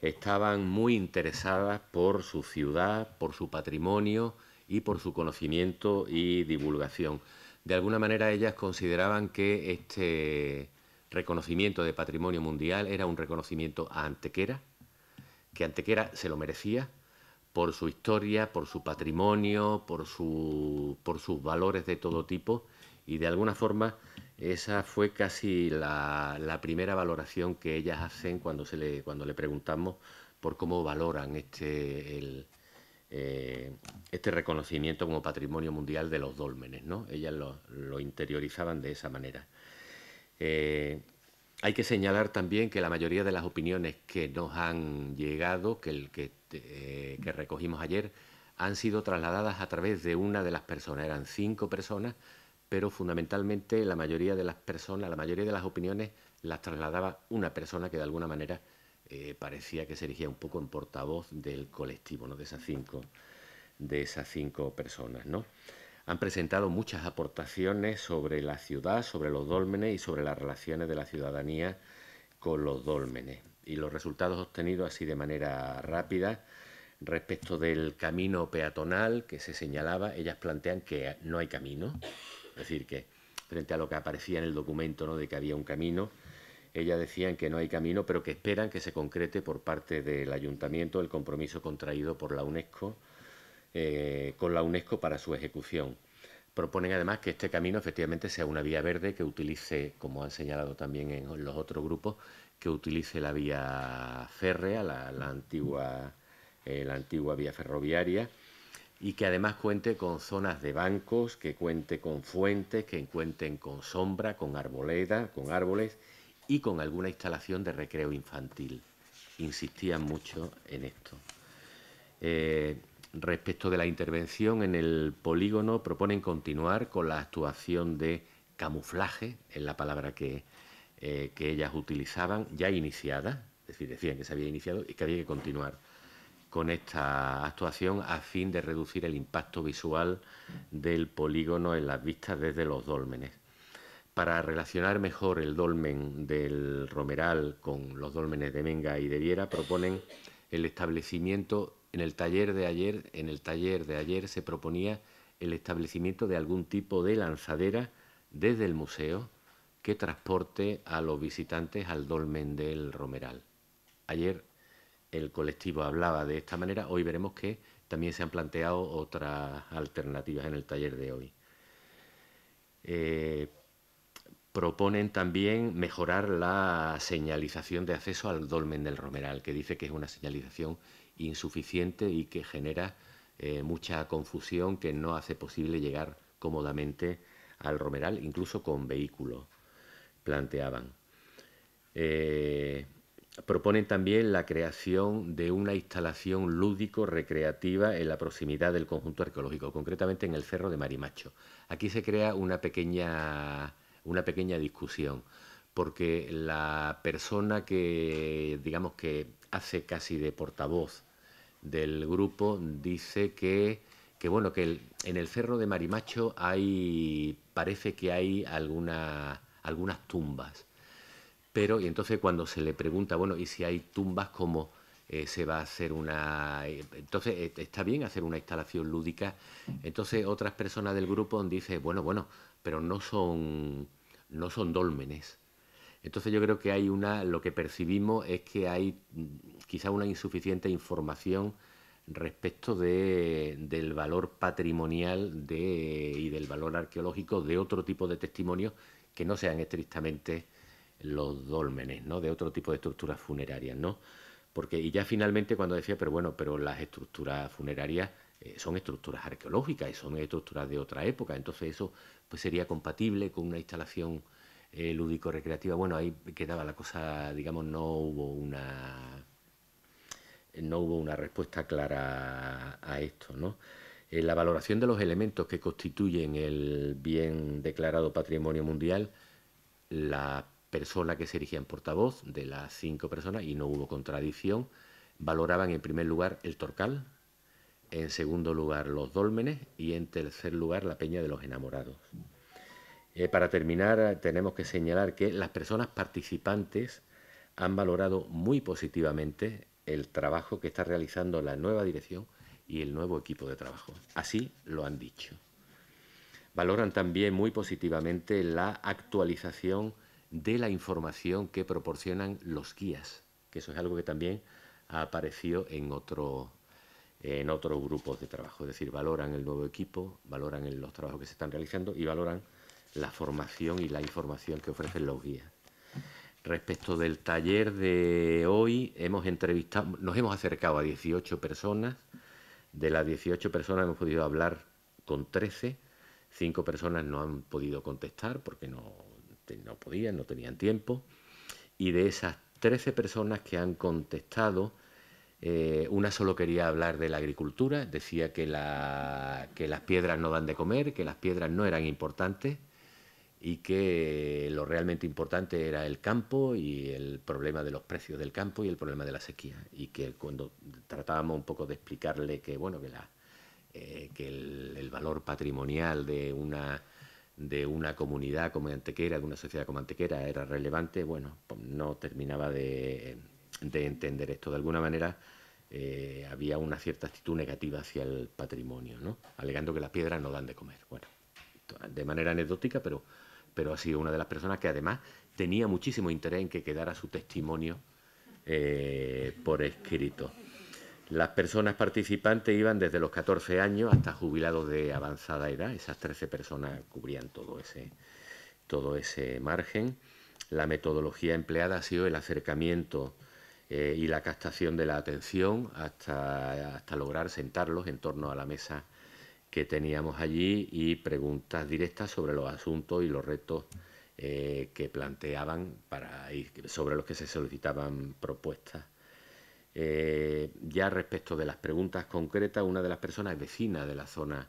estaban muy interesadas por su ciudad, por su patrimonio, y por su conocimiento y divulgación. De alguna manera ellas consideraban que este reconocimiento de patrimonio mundial era un reconocimiento a Antequera, que Antequera se lo merecía por su historia, por su patrimonio, por, su, por sus valores de todo tipo y de alguna forma esa fue casi la, primera valoración que ellas hacen cuando, se le, cuando le preguntamos por cómo valoran este, eh, este reconocimiento como patrimonio mundial de los dólmenes, ¿no? Ellas lo, interiorizaban de esa manera. Eh, hay que señalar también que la mayoría de las opiniones que nos han llegado, que, el, eh, que recogimos ayer, han sido trasladadas a través de una de las personas. Eran cinco personas, pero fundamentalmente la mayoría de las personas, la mayoría de las opiniones las trasladaba una persona que de alguna manera eh, parecía que se erigía un poco en portavoz del colectivo, ¿no? de, esas cinco, de esas cinco personas. ¿no? Han presentado muchas aportaciones sobre la ciudad, sobre los dólmenes y sobre las relaciones de la ciudadanía con los dólmenes. Y los resultados obtenidos así de manera rápida respecto del camino peatonal que se señalaba, ellas plantean que no hay camino, es decir, que frente a lo que aparecía en el documento ¿no? de que había un camino, ella decían que no hay camino, pero que esperan que se concrete por parte del ayuntamiento el compromiso contraído por la UNESCO eh, con la UNESCO para su ejecución. Proponen además que este camino efectivamente sea una vía verde que utilice, como han señalado también en los otros grupos, que utilice la vía férrea, la, antigua, eh, la antigua vía ferroviaria, y que además cuente con zonas de bancos, que cuente con fuentes, que cuenten con sombra, con arboleda, con árboles y con alguna instalación de recreo infantil. Insistían mucho en esto. Eh, respecto de la intervención en el polígono, proponen continuar con la actuación de camuflaje, es la palabra que, eh, que ellas utilizaban, ya iniciada, es decir, decían que se había iniciado y que había que continuar con esta actuación a fin de reducir el impacto visual del polígono en las vistas desde los dólmenes para relacionar mejor el dolmen del Romeral con los dolmenes de Menga y de Viera, proponen el establecimiento en el taller de ayer, en el taller de ayer se proponía el establecimiento de algún tipo de lanzadera desde el museo que transporte a los visitantes al dolmen del Romeral. Ayer el colectivo hablaba de esta manera, hoy veremos que también se han planteado otras alternativas en el taller de hoy. Eh, proponen también mejorar la señalización de acceso al dolmen del Romeral, que dice que es una señalización insuficiente y que genera eh, mucha confusión que no hace posible llegar cómodamente al Romeral, incluso con vehículo, planteaban. Eh, proponen también la creación de una instalación lúdico-recreativa en la proximidad del conjunto arqueológico, concretamente en el Cerro de Marimacho. Aquí se crea una pequeña una pequeña discusión, porque la persona que, digamos, que hace casi de portavoz del grupo dice que, bueno, que en el cerro de Marimacho hay, parece que hay alguna, algunas tumbas. Pero, y entonces cuando se le pregunta, bueno, ¿y si hay tumbas cómo eh, se va a hacer una... Eh, entonces, eh, está bien hacer una instalación lúdica. Entonces, otras personas del grupo dicen, bueno, bueno, pero no son no son dólmenes. Entonces yo creo que hay una, lo que percibimos es que hay mm, quizá una insuficiente información respecto de, del valor patrimonial y del valor arqueológico de otro tipo de testimonios que no sean estrictamente los dólmenes, ¿no? De otro tipo de estructuras funerarias, ¿no? Porque, y ya finalmente cuando decía, pero bueno, pero las estructuras funerarias eh, son estructuras arqueológicas y son estructuras de otra época, entonces eso pues sería compatible con una instalación eh, lúdico-recreativa. Bueno, ahí quedaba la cosa, digamos, no hubo una no hubo una respuesta clara a, esto, ¿no? Eh, la valoración de los elementos que constituyen el bien declarado patrimonio mundial, la persona que se erigía en portavoz, de las cinco personas, y no hubo contradicción, valoraban en primer lugar el torcal, en segundo lugar los dólmenes y en tercer lugar la Peña de los Enamorados. Eh, para terminar, tenemos que señalar que las personas participantes han valorado muy positivamente el trabajo que está realizando la nueva dirección y el nuevo equipo de trabajo. Así lo han dicho. Valoran también muy positivamente la actualización de la información que proporcionan los guías, que eso es algo que también ha aparecido en otro en otros grupos de trabajo. Es decir, valoran el nuevo equipo, valoran los trabajos que se están realizando y valoran la formación y la información que ofrecen los guías. Respecto del taller de hoy, hemos entrevistado, nos hemos acercado a 18 personas. De las 18 personas hemos podido hablar con 13. Cinco personas no han podido contestar porque no, no podían, no tenían tiempo. Y de esas 13 personas que han contestado, eh, una solo quería hablar de la agricultura, decía que, las piedras no dan de comer, que las piedras no eran importantes y que lo realmente importante era el campo y el problema de los precios del campo y el problema de la sequía. Y que cuando tratábamos un poco de explicarle que, bueno, que, la, eh, que el, valor patrimonial de una, de una comunidad como Antequera, de una sociedad como Antequera, era relevante, bueno, pues no terminaba de de entender esto. De alguna manera eh, había una cierta actitud negativa hacia el patrimonio, ¿no? alegando que las piedras no dan de comer. Bueno, de manera anecdótica, pero, pero ha sido una de las personas que además tenía muchísimo interés en que quedara su testimonio eh, por escrito. Las personas participantes iban desde los 14 años hasta jubilados de avanzada edad. Esas 13 personas cubrían todo ese, todo ese margen. La metodología empleada ha sido el acercamiento eh, y la captación de la atención hasta, hasta lograr sentarlos en torno a la mesa que teníamos allí y preguntas directas sobre los asuntos y los retos eh, que planteaban para ir, sobre los que se solicitaban propuestas. Eh, ya respecto de las preguntas concretas, una de las personas es vecina de la zona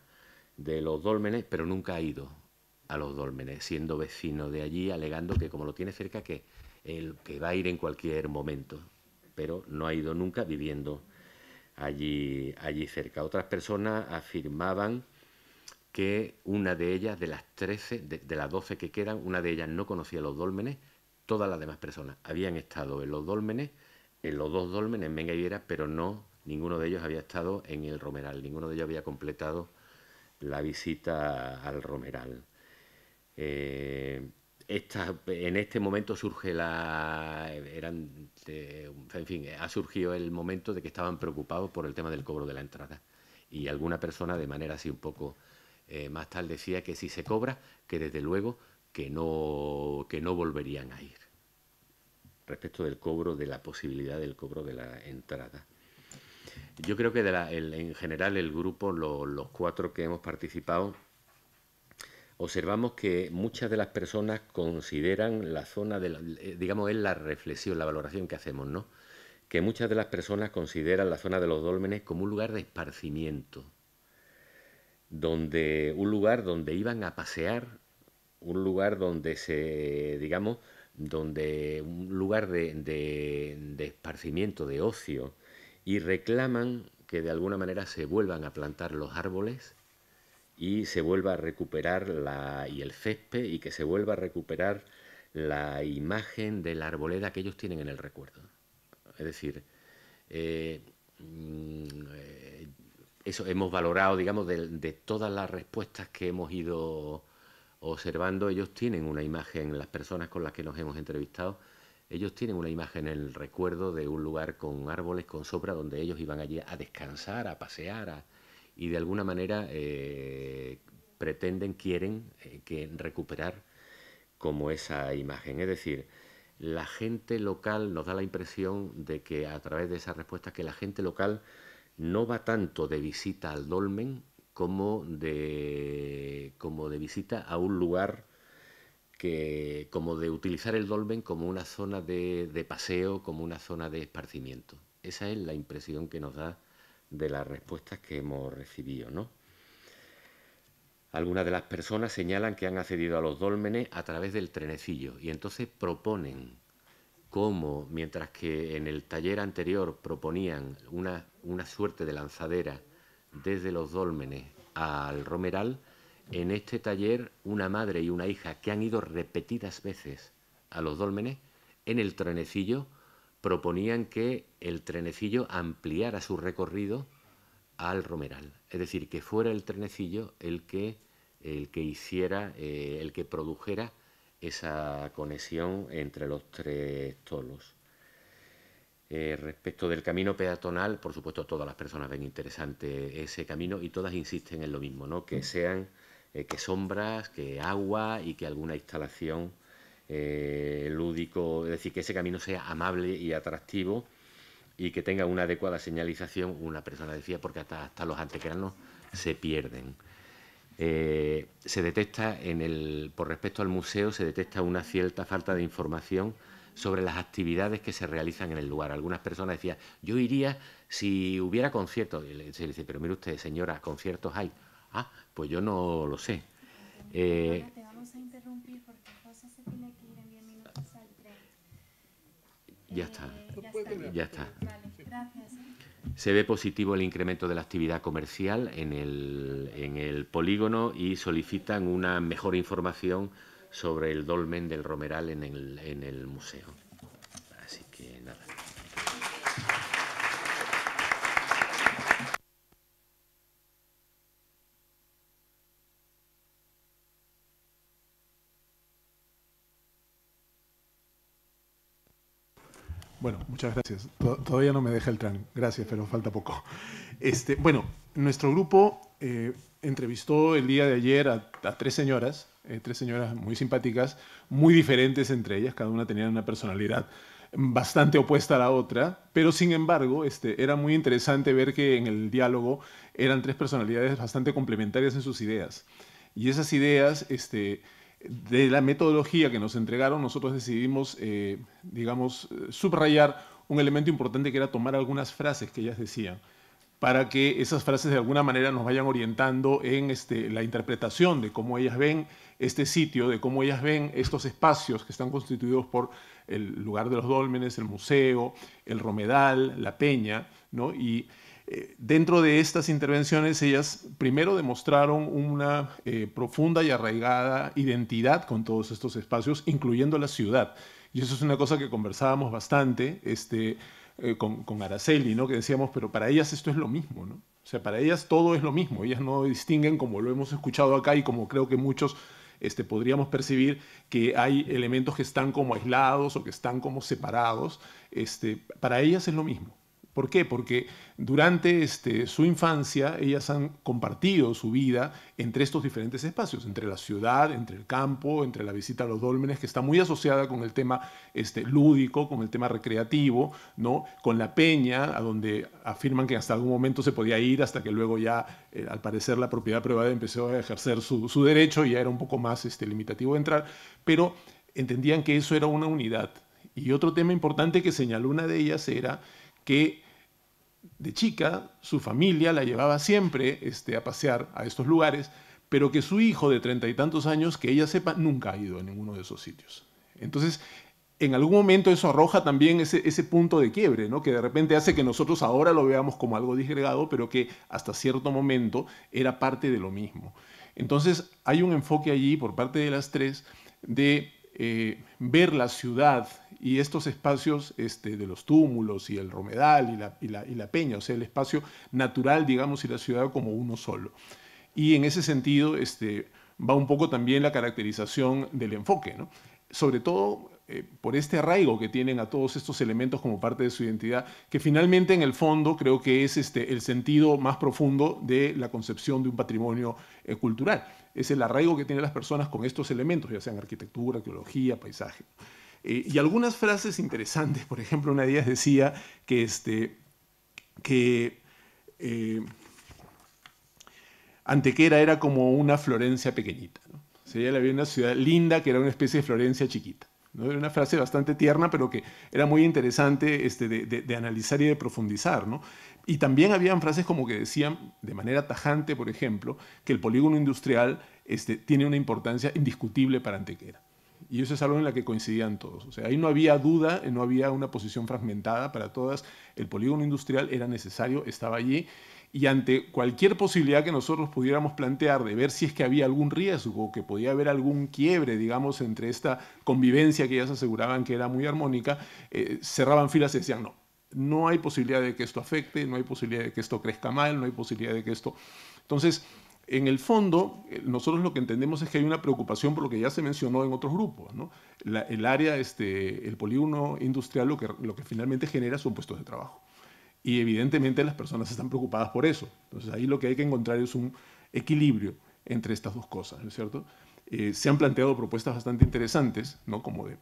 de los dólmenes, pero nunca ha ido a los dólmenes, siendo vecino de allí, alegando que como lo tiene cerca, que, el, que va a ir en cualquier momento pero no ha ido nunca viviendo allí, allí cerca. Otras personas afirmaban que una de ellas, de las 13, de, las 12 que quedan, una de ellas no conocía los dólmenes, todas las demás personas habían estado en los dólmenes, en los dos dólmenes, en Menga y Viera, pero no, ninguno de ellos había estado en el Romeral, ninguno de ellos había completado la visita al Romeral. Eh, en este momento surge la. Eran, ha surgido el momento de que estaban preocupados por el tema del cobro de la entrada. Y alguna persona, de manera así un poco eh, más tal, decía que si se cobra, que desde luego que no, que no volverían a ir. Respecto del cobro, de la posibilidad del cobro de la entrada. Yo creo que en general el grupo, los cuatro que hemos participado, observamos que muchas de las personas consideran la zona de eh, digamos, es la reflexión, la valoración que hacemos, ¿no? Que muchas de las personas consideran la zona de los dólmenes como un lugar de esparcimiento, donde un lugar donde iban a pasear, un lugar donde se, digamos, donde un lugar de, de esparcimiento, de ocio, y reclaman que de alguna manera se vuelvan a plantar los árboles y se vuelva a recuperar la, y el césped y que se vuelva a recuperar la imagen de la arboleda que ellos tienen en el recuerdo. Es decir, eh, mm, eh, eso hemos valorado, digamos, de, de, todas las respuestas que hemos ido observando, ellos tienen una imagen, las personas con las que nos hemos entrevistado, ellos tienen una imagen en el recuerdo de un lugar con árboles, con sopra, donde ellos iban allí a descansar, a pasear, a, y de alguna manera eh, pretenden, quieren eh, que recuperar como esa imagen. Es decir, la gente local nos da la impresión de que a través de esa respuesta, que la gente local no va tanto de visita al dolmen como de, como de visita a un lugar que como de utilizar el dolmen como una zona de paseo, como una zona de esparcimiento. Esa es la impresión que nos da de las respuestas que hemos recibido, ¿no? Algunas de las personas señalan que han accedido a los dólmenes a través del trenecillo y entonces proponen cómo, mientras que en el taller anterior proponían una, una suerte de lanzadera desde los dólmenes al romeral, en este taller una madre y una hija que han ido repetidas veces a los dólmenes en el trenecillo proponían que el trenecillo ampliara su recorrido al Romeral, es decir, que fuera el trenecillo el que, el que hiciera, eh, el que produjera esa conexión entre los tres tolos. Eh, respecto del camino peatonal, por supuesto, todas las personas ven interesante ese camino y todas insisten en lo mismo, ¿no? Que sean, eh, que sombras, que agua y que alguna instalación eh, lúdico, es decir, que ese camino sea amable y atractivo y que tenga una adecuada señalización, una persona decía, porque hasta, hasta los antecranos se pierden. Eh, se detecta en el, por respecto al museo, se detecta una cierta falta de información sobre las actividades que se realizan en el lugar. Algunas personas decían, yo iría si hubiera conciertos. Y se dice, pero mire usted, señora, conciertos hay. Ah, pues yo no lo sé. Eh, Ya está. Ya está. Se ve positivo el incremento de la actividad comercial en el, en el polígono y solicitan una mejor información sobre el dolmen del Romeral en el, en el museo. Bueno, muchas gracias. Todavía no me deja el tran. Gracias, pero falta poco. Este, bueno, nuestro grupo eh, entrevistó el día de ayer a, tres señoras, eh, tres señoras muy simpáticas, muy diferentes entre ellas, cada una tenía una personalidad bastante opuesta a la otra, pero sin embargo este, era muy interesante ver que en el diálogo eran tres personalidades bastante complementarias en sus ideas. Y esas ideas este, de la metodología que nos entregaron, nosotros decidimos, eh, digamos, subrayar un elemento importante que era tomar algunas frases que ellas decían, para que esas frases de alguna manera nos vayan orientando en este, la interpretación de cómo ellas ven este sitio, de cómo ellas ven estos espacios que están constituidos por el lugar de los dólmenes, el museo, el romedal, la peña, ¿no? Y dentro de estas intervenciones, ellas primero demostraron una eh, profunda y arraigada identidad con todos estos espacios, incluyendo la ciudad. Y eso es una cosa que conversábamos bastante este, eh, con, Araceli, ¿no? que decíamos, pero para ellas esto es lo mismo. ¿no? O sea, para ellas todo es lo mismo. Ellas no distinguen, como lo hemos escuchado acá y como creo que muchos este, podríamos percibir que hay elementos que están como aislados o que están como separados, este, para ellas es lo mismo. ¿Por qué? Porque durante este, su infancia ellas han compartido su vida entre estos diferentes espacios, entre la ciudad, entre el campo, entre la visita a los dólmenes, que está muy asociada con el tema este, lúdico, con el tema recreativo, ¿no? con la peña, a donde afirman que hasta algún momento se podía ir, hasta que luego ya, eh, al parecer, la propiedad privada empezó a ejercer su, derecho y ya era un poco más este, limitativo entrar, pero entendían que eso era una unidad. Y otro tema importante que señaló una de ellas era que de chica, su familia la llevaba siempre este, a pasear a estos lugares, pero que su hijo de treinta y tantos años, que ella sepa, nunca ha ido a ninguno de esos sitios. Entonces, en algún momento eso arroja también ese, punto de quiebre, ¿no? que de repente hace que nosotros ahora lo veamos como algo disgregado, pero que hasta cierto momento era parte de lo mismo. Entonces, hay un enfoque allí por parte de las tres de eh, ver la ciudad y estos espacios este, de los túmulos y el romedal y la, peña, o sea, el espacio natural, digamos, y la ciudad como uno solo. Y en ese sentido este, va un poco también la caracterización del enfoque, sobre todo eh, por este arraigo que tienen a todos estos elementos como parte de su identidad, que finalmente en el fondo creo que es este, el sentido más profundo de la concepción de un patrimonio eh, cultural. Es el arraigo que tienen las personas con estos elementos, ya sean arquitectura, arqueología, paisaje. Eh, y algunas frases interesantes, por ejemplo, una de ellas decía que, este, eh, Antequera era como una Florencia pequeñita. O sea, ella una ciudad linda que era una especie de Florencia chiquita. ¿no? Era una frase bastante tierna, pero que era muy interesante este, de, analizar y de profundizar. ¿no? Y también habían frases como que decían, de manera tajante, por ejemplo, que el polígono industrial este, tiene una importancia indiscutible para Antequera. Y eso es algo en la que coincidían todos. O sea, ahí no había duda, eh, no había una posición fragmentada para todas. El polígono industrial era necesario, estaba allí. Y ante cualquier posibilidad que nosotros pudiéramos plantear de ver si es que había algún riesgo, que podía haber algún quiebre, digamos, entre esta convivencia que ellas aseguraban que era muy armónica, eh, cerraban filas y decían, no, no hay posibilidad de que esto afecte, no hay posibilidad de que esto crezca mal, no hay posibilidad de que esto... Entonces, en el fondo, eh, nosotros lo que entendemos es que hay una preocupación por lo que ya se mencionó en otros grupos. el área, este, el polígono industrial, lo que, finalmente genera son puestos de trabajo. Y evidentemente las personas están preocupadas por eso. Entonces ahí lo que hay que encontrar es un equilibrio entre estas dos cosas, es cierto? Eh, se han planteado propuestas bastante interesantes, ¿no? como de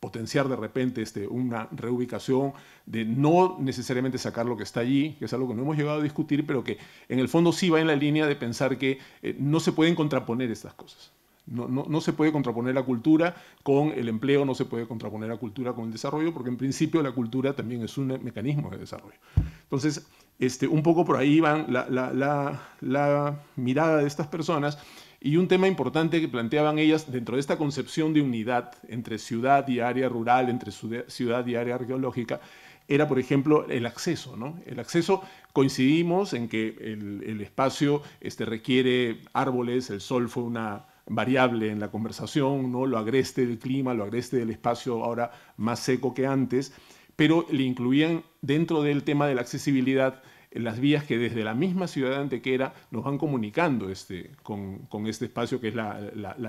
potenciar de repente este, una reubicación, de no necesariamente sacar lo que está allí, que es algo que no hemos llegado a discutir, pero que en el fondo sí va en la línea de pensar que eh, no se pueden contraponer estas cosas. No, no, no, se puede contraponer la cultura con el empleo, no se puede contraponer la cultura con el desarrollo, porque en principio la cultura también es un mecanismo de desarrollo. Entonces, este, un poco por ahí van la, la, la, la mirada de estas personas y un tema importante que planteaban ellas dentro de esta concepción de unidad entre ciudad y área rural, entre ciudad y área arqueológica, era, por ejemplo, el acceso. El acceso coincidimos en que el, espacio este, requiere árboles, el sol fue una variable en la conversación, ¿no? lo agreste del clima, lo agreste del espacio ahora más seco que antes, pero le incluían dentro del tema de la accesibilidad las vías que desde la misma ciudad de Antequera nos van comunicando este, con, este espacio que es la,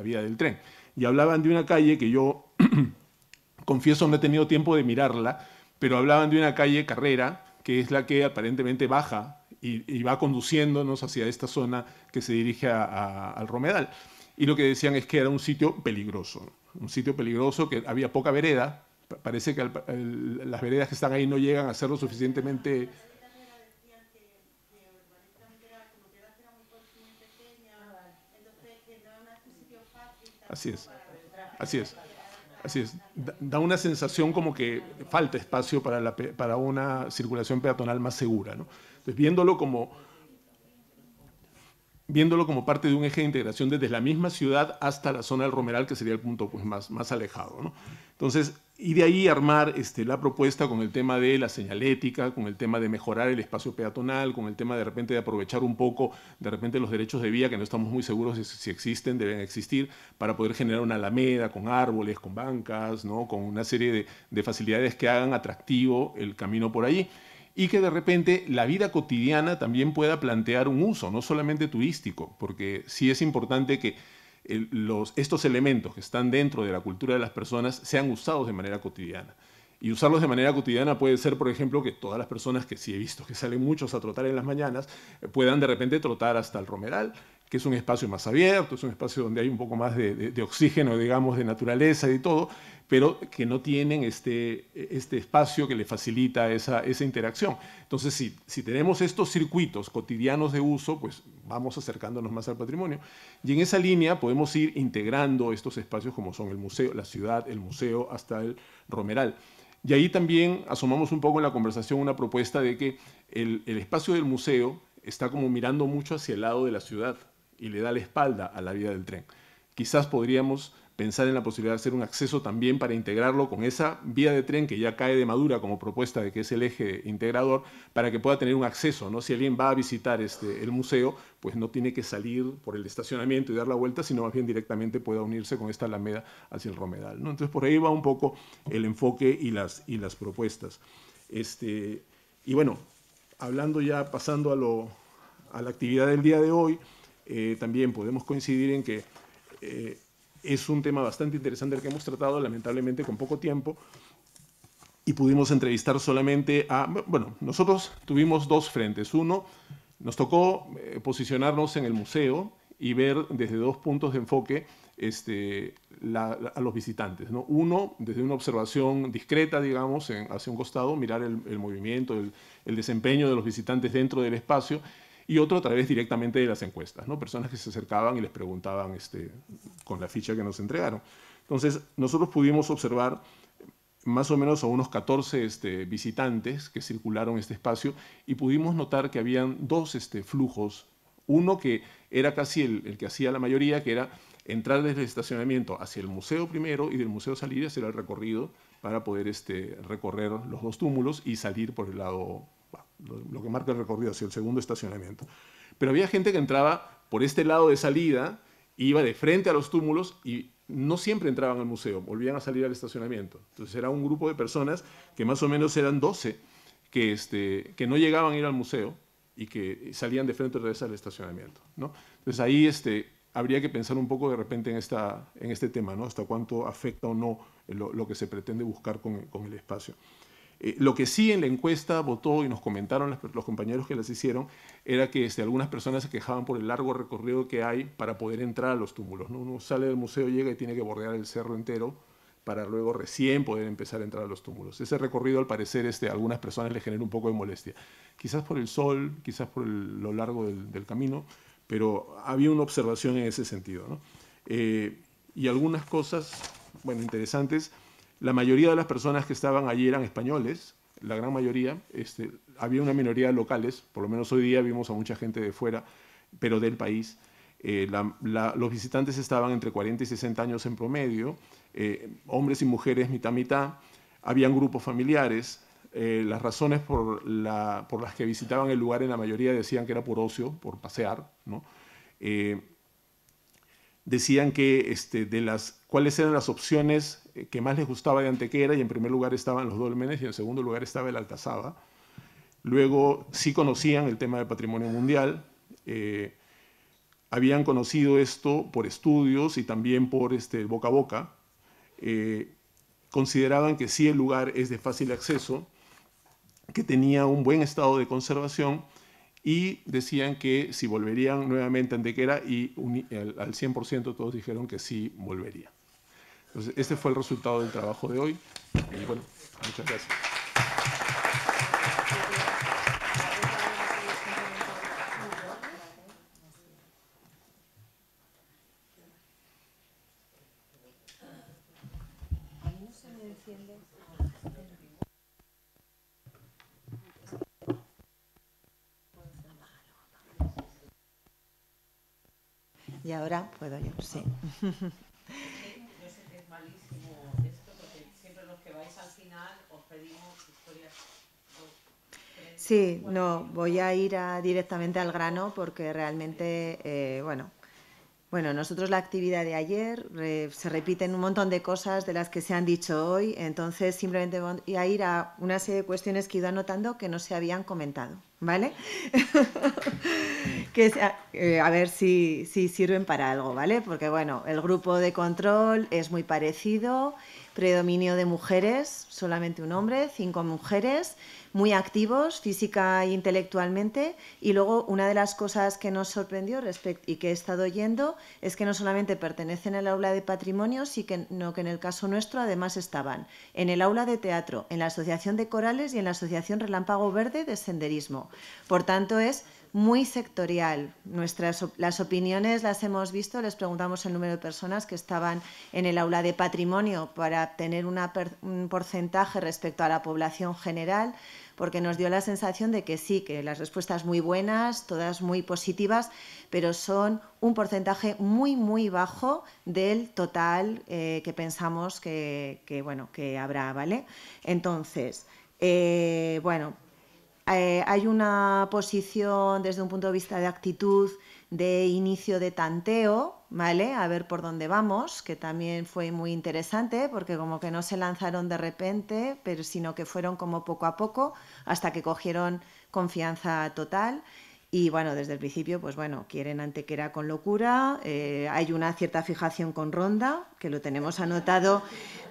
vía del tren. Y hablaban de una calle que yo, [clears throat] confieso, no he tenido tiempo de mirarla, pero hablaban de una calle carrera, que es la que aparentemente baja y, va conduciéndonos hacia esta zona que se dirige al Romedal. Y lo que decían es que era un sitio peligroso, un sitio peligroso que había poca vereda, parece que las veredas que están ahí no llegan a ser lo suficientemente Así es. Así es. Así es. Da una sensación como que falta espacio para, para una circulación peatonal más segura. ¿no? Entonces, viéndolo como viéndolo como parte de un eje de integración desde la misma ciudad hasta la zona del Romeral, que sería el punto pues, más, más alejado. Entonces, y de ahí armar este, la propuesta con el tema de la señalética, con el tema de mejorar el espacio peatonal, con el tema de repente de aprovechar un poco, de repente los derechos de vía, que no estamos muy seguros si existen, deben existir, para poder generar una alameda con árboles, con bancas, ¿no? con una serie de, de facilidades que hagan atractivo el camino por allí y que de repente la vida cotidiana también pueda plantear un uso, no solamente turístico, porque sí es importante que estos elementos que están dentro de la cultura de las personas sean usados de manera cotidiana. Y usarlos de manera cotidiana puede ser, por ejemplo, que todas las personas que sí he visto que salen muchos a trotar en las mañanas eh, puedan de repente trotar hasta el Romeral, que es un espacio más abierto, es un espacio donde hay un poco más de, de oxígeno, digamos, de naturaleza y todo, pero que no tienen este, este espacio que le facilita esa, esa interacción. Entonces, si, si, tenemos estos circuitos cotidianos de uso, pues vamos acercándonos más al patrimonio. Y en esa línea podemos ir integrando estos espacios como son el museo, la ciudad, el museo, hasta el romeral. Y ahí también asomamos un poco en la conversación una propuesta de que el, el espacio del museo está como mirando mucho hacia el lado de la ciudad y le da la espalda a la vida del tren. Quizás podríamos pensar en la posibilidad de hacer un acceso también para integrarlo con esa vía de tren que ya cae de madura como propuesta de que es el eje integrador, para que pueda tener un acceso. ¿no? Si alguien va a visitar este, el museo, pues no tiene que salir por el estacionamiento y dar la vuelta, sino más bien directamente pueda unirse con esta alameda hacia el Romedal. ¿no? Entonces por ahí va un poco el enfoque y las, y las propuestas. Este, y bueno, hablando ya, pasando a, la actividad del día de hoy, eh, también podemos coincidir en que eh, es un tema bastante interesante el que hemos tratado, lamentablemente con poco tiempo, y pudimos entrevistar solamente a, bueno, nosotros tuvimos dos frentes. Uno, nos tocó eh, posicionarnos en el museo y ver desde dos puntos de enfoque este, a los visitantes. ¿no? Uno, desde una observación discreta, digamos, hacia un costado, mirar el, movimiento, el, el desempeño de los visitantes dentro del espacio y otro a través directamente de las encuestas, ¿no? personas que se acercaban y les preguntaban este, con la ficha que nos entregaron. Entonces, nosotros pudimos observar más o menos a unos 14 este, visitantes que circularon este espacio y pudimos notar que habían dos este, flujos. Uno que era casi el, que hacía la mayoría, que era entrar desde el estacionamiento hacia el museo primero y del museo salir hacia el recorrido para poder este, recorrer los dos túmulos y salir por el lado lo, que marca el recorrido hacia el segundo estacionamiento. Pero había gente que entraba por este lado de salida, iba de frente a los túmulos y no siempre entraban al museo, volvían a salir al estacionamiento. Entonces era un grupo de personas que más o menos eran 12 este, que, no llegaban a ir al museo y que salían de frente otra vez al estacionamiento. Entonces ahí este, habría que pensar un poco de repente en, este tema, ¿no? hasta cuánto afecta o no lo, que se pretende buscar con el espacio. Eh, lo que sí en la encuesta votó y nos comentaron los compañeros que las hicieron era que este, algunas personas se quejaban por el largo recorrido que hay para poder entrar a los túmulos. Uno sale del museo, llega y tiene que bordear el cerro entero para luego recién poder empezar a entrar a los túmulos. Ese recorrido, al parecer, este, a algunas personas le genera un poco de molestia. Quizás por el sol, quizás por lo largo del, camino, pero había una observación en ese sentido. Eh, y algunas cosas, bueno, interesantes. La mayoría de las personas que estaban allí eran españoles, la gran mayoría. Este, había una minoría de locales, por lo menos hoy día vimos a mucha gente de fuera, pero del país. Eh, los visitantes estaban entre 40 y 60 años en promedio, eh, hombres y mujeres mitad-mitad, habían grupos familiares. Eh, las razones por, por, las que visitaban el lugar en la mayoría decían que era por ocio, por pasear, ¿no? decían que este, de las cuáles eran las opciones eh, que más les gustaba de Antequera y en primer lugar estaban los dólmenes y en segundo lugar estaba el Altazaba. Luego sí conocían el tema del patrimonio mundial, eh, habían conocido esto por estudios y también por este, boca a boca, eh, consideraban que sí el lugar es de fácil acceso, que tenía un buen estado de conservación y decían que si volverían nuevamente a Antequera y al, 100% todos dijeron que sí volverían. Entonces, este fue el resultado del trabajo de hoy. Y bueno, muchas gracias. Sí. Yo [laughs] sé que es malísimo esto, porque siempre los que vais al final os pedimos historias. Sí, no, voy a ir a, directamente al grano porque realmente, eh, bueno, bueno, nosotros la actividad de ayer se repiten un montón de cosas de las que se han dicho hoy, entonces simplemente voy a ir a una serie de cuestiones que he ido anotando que no se habían comentado, ¿vale? [laughs] que eh, a ver si, si sirven para algo, ¿vale? Porque bueno, el grupo de control es muy parecido, predominio de mujeres, solamente un hombre, cinco mujeres, muy activos física e intelectualmente. Y luego una de las cosas que nos sorprendió y que he estado oyendo es que no solamente pertenecen al aula de patrimonio, sino que en el caso nuestro además estaban en el aula de teatro, en la Asociación de Corales y en la Asociación Relámpago Verde de Senderismo. Por tanto, es muy sectorial. Nuestras, las opiniones las hemos visto, les preguntamos el número de personas que estaban en el aula de patrimonio para tener un porcentaje respecto a la población general, porque nos dio la sensación de que sí, que las respuestas muy buenas, todas muy positivas, pero son un porcentaje muy, muy bajo del total eh, que pensamos que, bueno, que habrá, ¿vale? Entonces, eh, bueno, eh, hay una posición desde un punto de vista de actitud de inicio de tanteo, ¿vale? A ver por dónde vamos, que también fue muy interesante porque como que no se lanzaron de repente, pero sino que fueron como poco a poco hasta que cogieron confianza total. Y bueno, desde el principio, pues bueno, quieren Antequera con locura, eh, hay una cierta fijación con Ronda, que lo tenemos anotado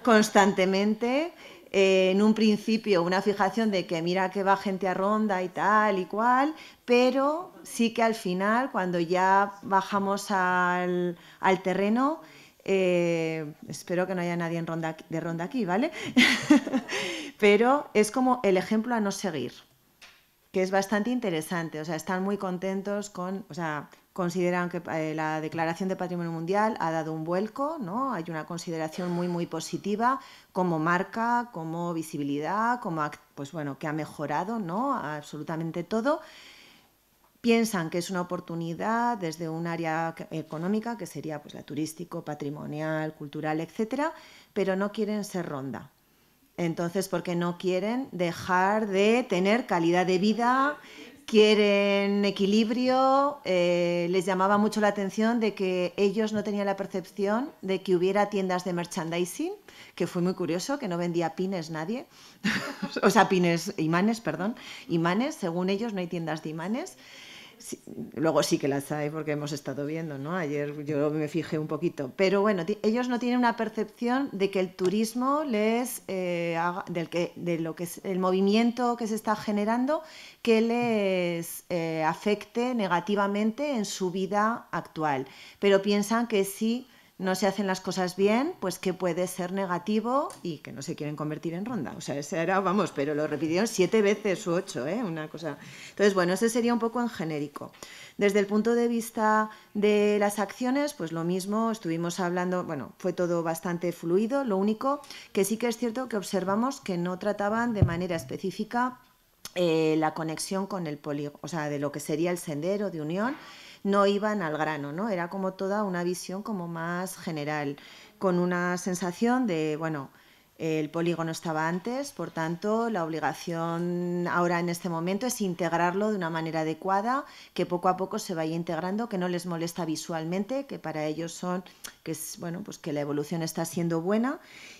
constantemente. Eh, en un principio una fijación de que mira que va gente a ronda y tal y cual, pero sí que al final, cuando ya bajamos al, terreno, eh, espero que no haya nadie en ronda, de ronda aquí, ¿vale? [laughs] pero es como el ejemplo a no seguir que es bastante interesante, o sea, están muy contentos con, consideran que eh, la Declaración de Patrimonio Mundial ha dado un vuelco, ¿no? Hay una consideración muy muy positiva como marca, como visibilidad, como pues bueno, que ha mejorado, ¿no? Absolutamente todo. Piensan que es una oportunidad desde un área económica que sería pues la turístico, patrimonial, cultural, etcétera, pero no quieren ser ronda. Entonces, porque no quieren dejar de tener calidad de vida quieren equilibrio. Eh, les llamaba mucho la atención de que ellos no tenían la percepción de que hubiera tiendas de merchandising, que fue muy curioso, que no vendía pines nadie, [laughs] o sea, pines, imanes, perdón, imanes, según ellos no hay tiendas de imanes luego sí que las hay porque hemos estado viendo, ¿no? Ayer yo me fijé un poquito. Pero bueno, ellos no tienen una percepción de que el turismo les eh, del que, de lo que es el movimiento que se está generando, que les eh, afecte negativamente en su vida actual. Pero piensan que sí no se hacen las cosas bien, pues que puede ser negativo y que no se quieren convertir en ronda. O sea, ese era, vamos, pero lo repitieron siete veces u ocho, ¿eh? Una cosa. Entonces, bueno, ese sería un poco en genérico. Desde el punto de vista de las acciones, pues lo mismo, estuvimos hablando, bueno, fue todo bastante fluido, lo único que sí que es cierto que observamos que no trataban de manera específica eh, la conexión con el polígono, o sea, de lo que sería el sendero de unión no iban al grano, ¿no? Era como toda una visión como más general, con una sensación de, bueno, el polígono estaba antes, por tanto, la obligación ahora en este momento es integrarlo de una manera adecuada, que poco a poco se vaya integrando, que no les molesta visualmente, que para ellos son, que es bueno, pues que la evolución está siendo buena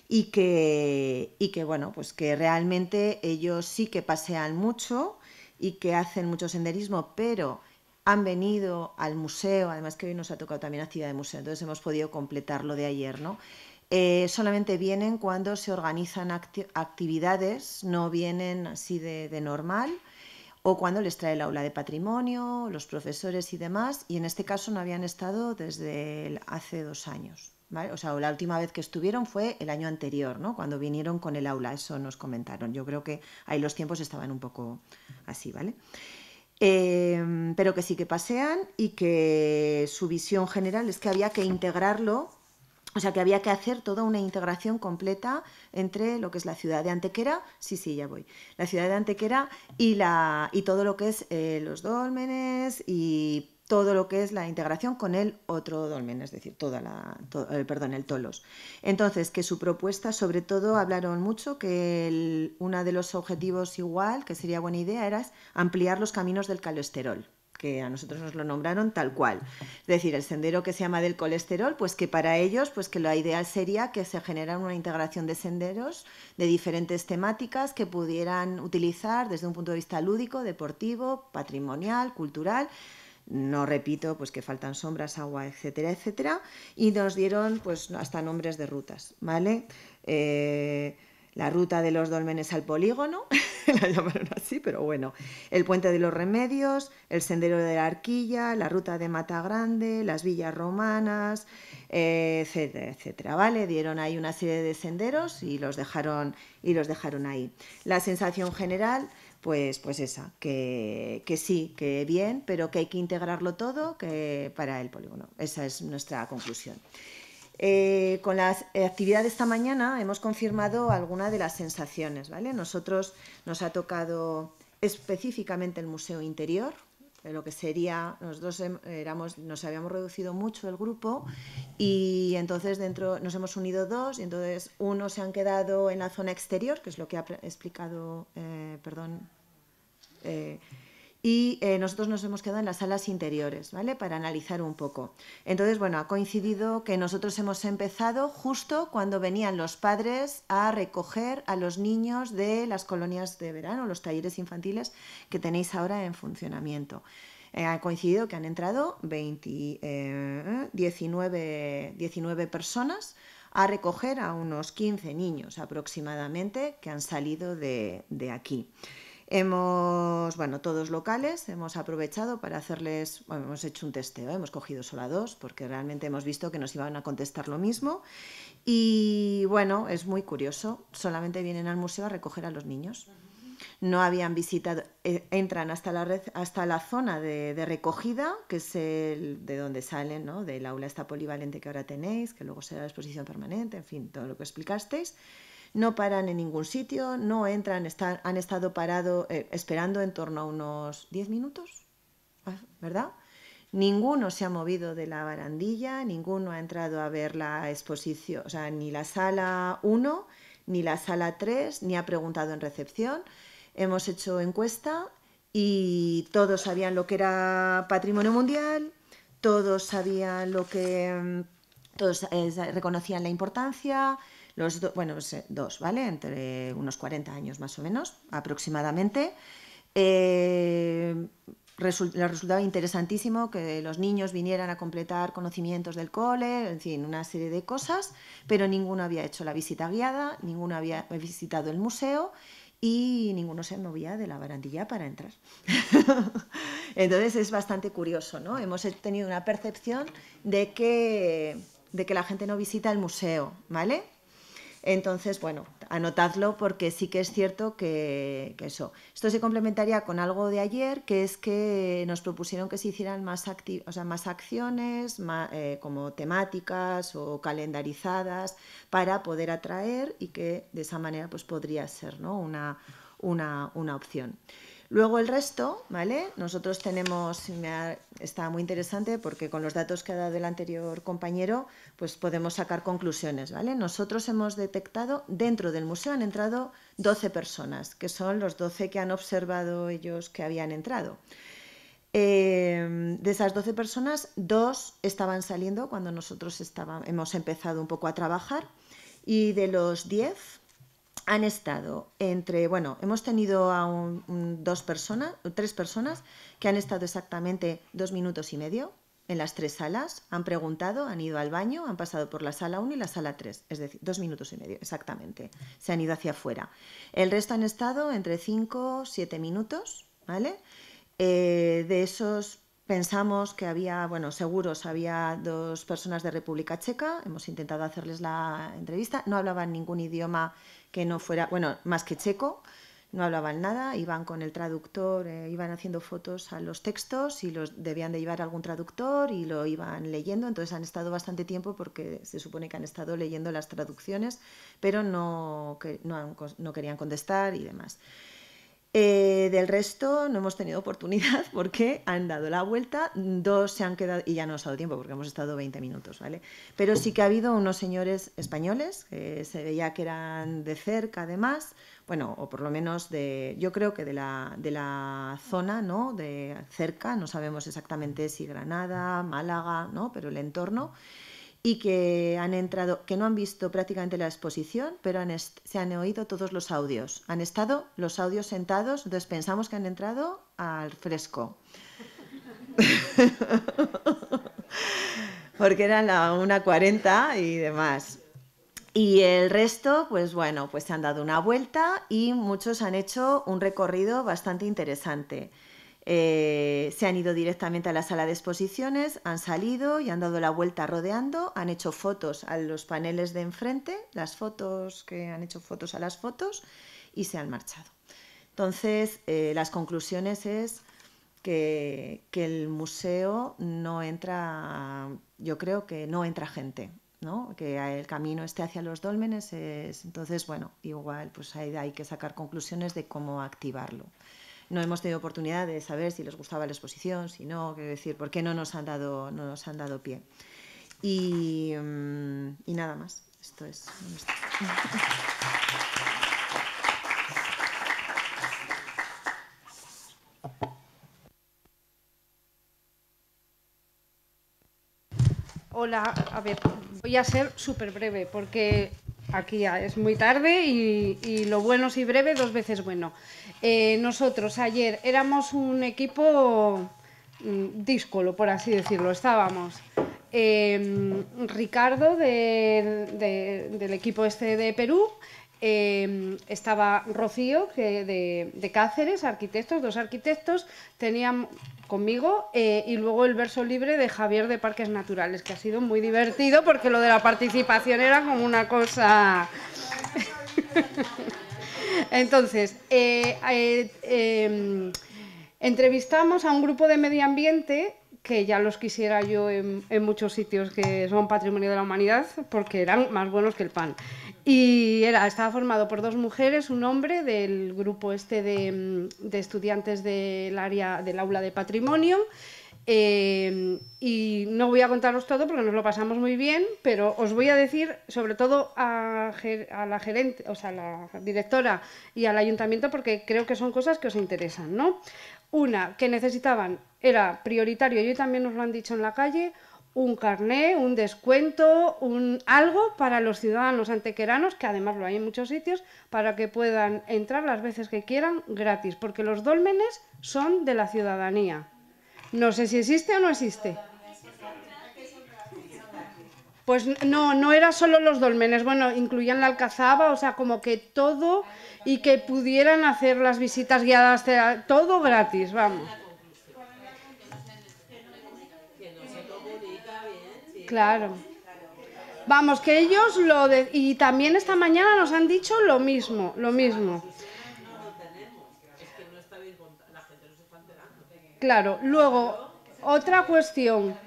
y que, y que bueno, pues que realmente ellos sí que pasean mucho y que hacen mucho senderismo, pero han venido al museo, además que hoy nos ha tocado también Ciudad de museo, entonces hemos podido completarlo de ayer, ¿no? Eh, solamente vienen cuando se organizan actividades, no vienen así de, normal, o cuando les trae el aula de patrimonio, los profesores y demás, y en este caso no habían estado desde hace dos años. ¿Vale? O sea, la última vez que estuvieron fue el año anterior, ¿no? Cuando vinieron con el aula, eso nos comentaron. Yo creo que ahí los tiempos estaban un poco así, ¿vale? Em, pero que sí que pasean y que su visión general es que había que integrarlo, o sea, que había que hacer toda una integración completa entre lo que es la ciudad de Antequera, sí, sí, ya voy, la ciudad de Antequera y, la, y todo lo que es eh, los dólmenes y todo lo que es la integración con el otro dolmen, es decir, toda la, eh, perdón, el tolos. Entonces, que su propuesta, sobre todo, hablaron mucho que uno de los objetivos igual, que sería buena idea, era ampliar los caminos del colesterol que a nosotros nos lo nombraron tal cual. Es decir, el sendero que se llama del colesterol, pues que para ellos, pues que lo ideal sería que se generara una integración de senderos de diferentes temáticas que pudieran utilizar desde un punto de vista lúdico, deportivo, patrimonial, cultural, no repito, pues que faltan sombras, agua, etcétera, etcétera, y nos dieron pues hasta nombres de rutas, ¿vale? Eh, la ruta de los dolmenes al polígono, [laughs] la llamaron así, pero bueno, el puente de los remedios, el sendero de la arquilla, la ruta de Mata Grande, las villas romanas, eh, etcétera, etcétera, ¿vale? Dieron ahí una serie de senderos y los dejaron, y los dejaron ahí. La sensación general pues, pues esa, que, sí, que bien, pero que hay que integrarlo todo para el polígono. Esa es nuestra conclusión. Eh, con la actividad de esta mañana hemos confirmado algunas de las sensaciones, ¿vale? Nosotros nos ha tocado específicamente el Museo Interior, lo que sería, nosotros em, éramos, nos habíamos reducido mucho el grupo y entonces dentro nos hemos unido dos y entonces uno se han quedado en la zona exterior, que es lo que ha explicado, eh, perdón, eh, y eh, nosotros nos hemos quedado en las salas interiores, ¿vale? Para analizar un poco. Entonces, bueno, ha coincidido que nosotros hemos empezado justo cuando venían los padres a recoger a los niños de las colonias de verano, los talleres infantiles que tenéis ahora en funcionamiento. Eh, ha coincidido que han entrado 19, eh, personas a recoger a unos 15 niños aproximadamente que han salido de aquí. Hemos, bueno, todos locales, hemos aprovechado para hacerles, bueno, hemos hecho un testeo, hemos cogido solo a dos porque realmente hemos visto que nos iban a contestar lo mismo. Y bueno, es muy curioso, solamente vienen al museo a recoger a los niños. No habían visitado, eh, entran hasta la, red, hasta la zona de, de, recogida, que es el, de donde salen, ¿no? del aula esta polivalente que ahora tenéis, que luego será la exposición permanente, en fin, todo lo que explicasteis no paran en ningún sitio, no entran, han estado parado, eh, esperando en torno a unos 10 minutos, ah, ¿verdad? Ninguno se ha movido de la barandilla, ninguno ha entrado a ver la exposición, o sea, ni la sala 1, ni la sala 3, ni ha preguntado en recepción. Hemos hecho encuesta y todos sabían lo que era patrimonio mundial, todos sabían lo que... Mm, todos eh, reconocían la importancia, los bueno, dos, ¿vale? Entre unos 40 años más o menos, aproximadamente. Eh, resultaba interesantísimo que los niños vinieran a completar conocimientos del cole, en fin, una serie de cosas, pero ninguno había hecho la visita guiada, ninguno había visitado el museo y ninguno se movía de la barandilla para entrar. [laughs] Entonces es bastante curioso, ¿no? Hemos tenido una percepción de que, de que la gente no visita el museo, ¿vale? Entonces, bueno, anotadlo porque sí que es cierto que, eso. Esto se complementaría con algo de ayer, que es que nos propusieron que se hicieran más, más acciones, eh, como temáticas o calendarizadas, para poder atraer y que de esa manera pues, podría ser una opción. Luego el resto, ¿vale? Nosotros tenemos, me está muy interesante porque con los datos que ha dado el anterior compañero, pues podemos sacar conclusiones, ¿vale? Nosotros hemos detectado, dentro del museo han entrado 12 personas, que son los 12 que han observado ellos que habían entrado. Em, de esas 12 personas, dos estaban saliendo cuando nosotros hemos empezado un poco a trabajar y de los 10 han estado entre, bueno, hemos tenido a dos personas, tres personas que han estado exactamente dos minutos y medio en las tres salas, han preguntado, han ido al baño, han pasado por la sala 1 y la sala 3, es decir, dos minutos y medio exactamente, se han ido hacia afuera. El resto han estado entre 5, siete minutos, ¿vale? Eh, de esos pensamos que había, bueno, seguros, había dos personas de República Checa, hemos intentado hacerles la entrevista, no hablaban ningún idioma que no fuera, bueno, más que checo, no hablaban nada, iban con el traductor, eh, iban haciendo fotos a los textos y los debían de llevar a algún traductor y lo iban leyendo, entonces han estado bastante tiempo porque se supone que han estado leyendo las traducciones, pero no, no querían contestar y demás. Eh, del resto no hemos tenido oportunidad [laughs] porque han dado la vuelta, dos se han quedado, y ya no ha dado tiempo porque hemos estado 20 minutos, ¿vale? Pero sí que ha habido unos señores españoles, que eh, se veía que eran de cerca además, bueno, o por lo menos de, yo creo que de la, de la zona, ¿no? De cerca, no sabemos exactamente si Granada, Málaga, ¿no? Pero el entorno y que han entrado, que no han visto prácticamente la exposición, pero se han oído todos los audios. Han estado los audios sentados, entonces pensamos que han entrado al fresco. [laughs] Porque era la 1.40 y demás. Y el resto, pues bueno, pues se han dado una vuelta y muchos han hecho un recorrido bastante interesante. Eh, se han ido directamente a la sala de exposiciones, han salido y han dado la vuelta rodeando, han hecho fotos a los paneles de enfrente, las fotos que han hecho fotos a las fotos y se han marchado. Entonces, eh, las conclusiones es que, el museo no entra, yo creo que no entra gente, ¿no? que el camino esté hacia los dólmenes es, entonces, bueno, igual pues hay que sacar conclusiones de cómo activarlo no hemos tenido oportunidad de saber si les gustaba la exposición, si no, quiero decir, por qué no nos han dado, no nos han dado pie. Y, mm, y nada más. Esto es. Hola, a ver, voy a ser súper breve porque aquí ya es muy tarde y, lo bueno si breve, dos veces bueno. Eh, nosotros ayer éramos un equipo mm, discolo por así decirlo, estábamos. Em, Ricardo del equipo este de Perú, em, estaba Rocío de, de, Cáceres, arquitectos, dos arquitectos, tenían conmigo eh, y luego el verso libre de Javier de Parques Naturales, que ha sido muy divertido porque lo de la participación era como una cosa... [laughs] Entonces, eh, eh, em, entrevistamos a un grupo de medio ambiente que ya los quisiera yo en muchos sitios que son patrimonio de la humanidad porque eran más buenos que el pan. Y era, estaba formado por dos mujeres, un hombre del grupo este de, mm, estudiantes del área del aula de patrimonio. Eh, y no voy a contaros todo porque nos lo pasamos muy bien, pero os voy a decir, sobre todo a, la gerente, o sea, la directora y al ayuntamiento, porque creo que son cosas que os interesan, ¿no? Una que necesitaban, era prioritario, y hoy también nos lo han dicho en la calle, un carné, un descuento, un algo para los ciudadanos antequeranos, que además lo hay en muchos sitios, para que puedan entrar las veces que quieran gratis, porque los dólmenes son de la ciudadanía. No sé si existe o no existe. Pues no, no era solo los dolmenes, bueno, incluían la alcazaba, o sea, como que todo y que pudieran hacer las visitas guiadas, todo gratis, vamos. Claro. Vamos, que ellos lo... Y también esta mañana nos han dicho lo mismo, lo mismo. Claro, luego, otra cuestión.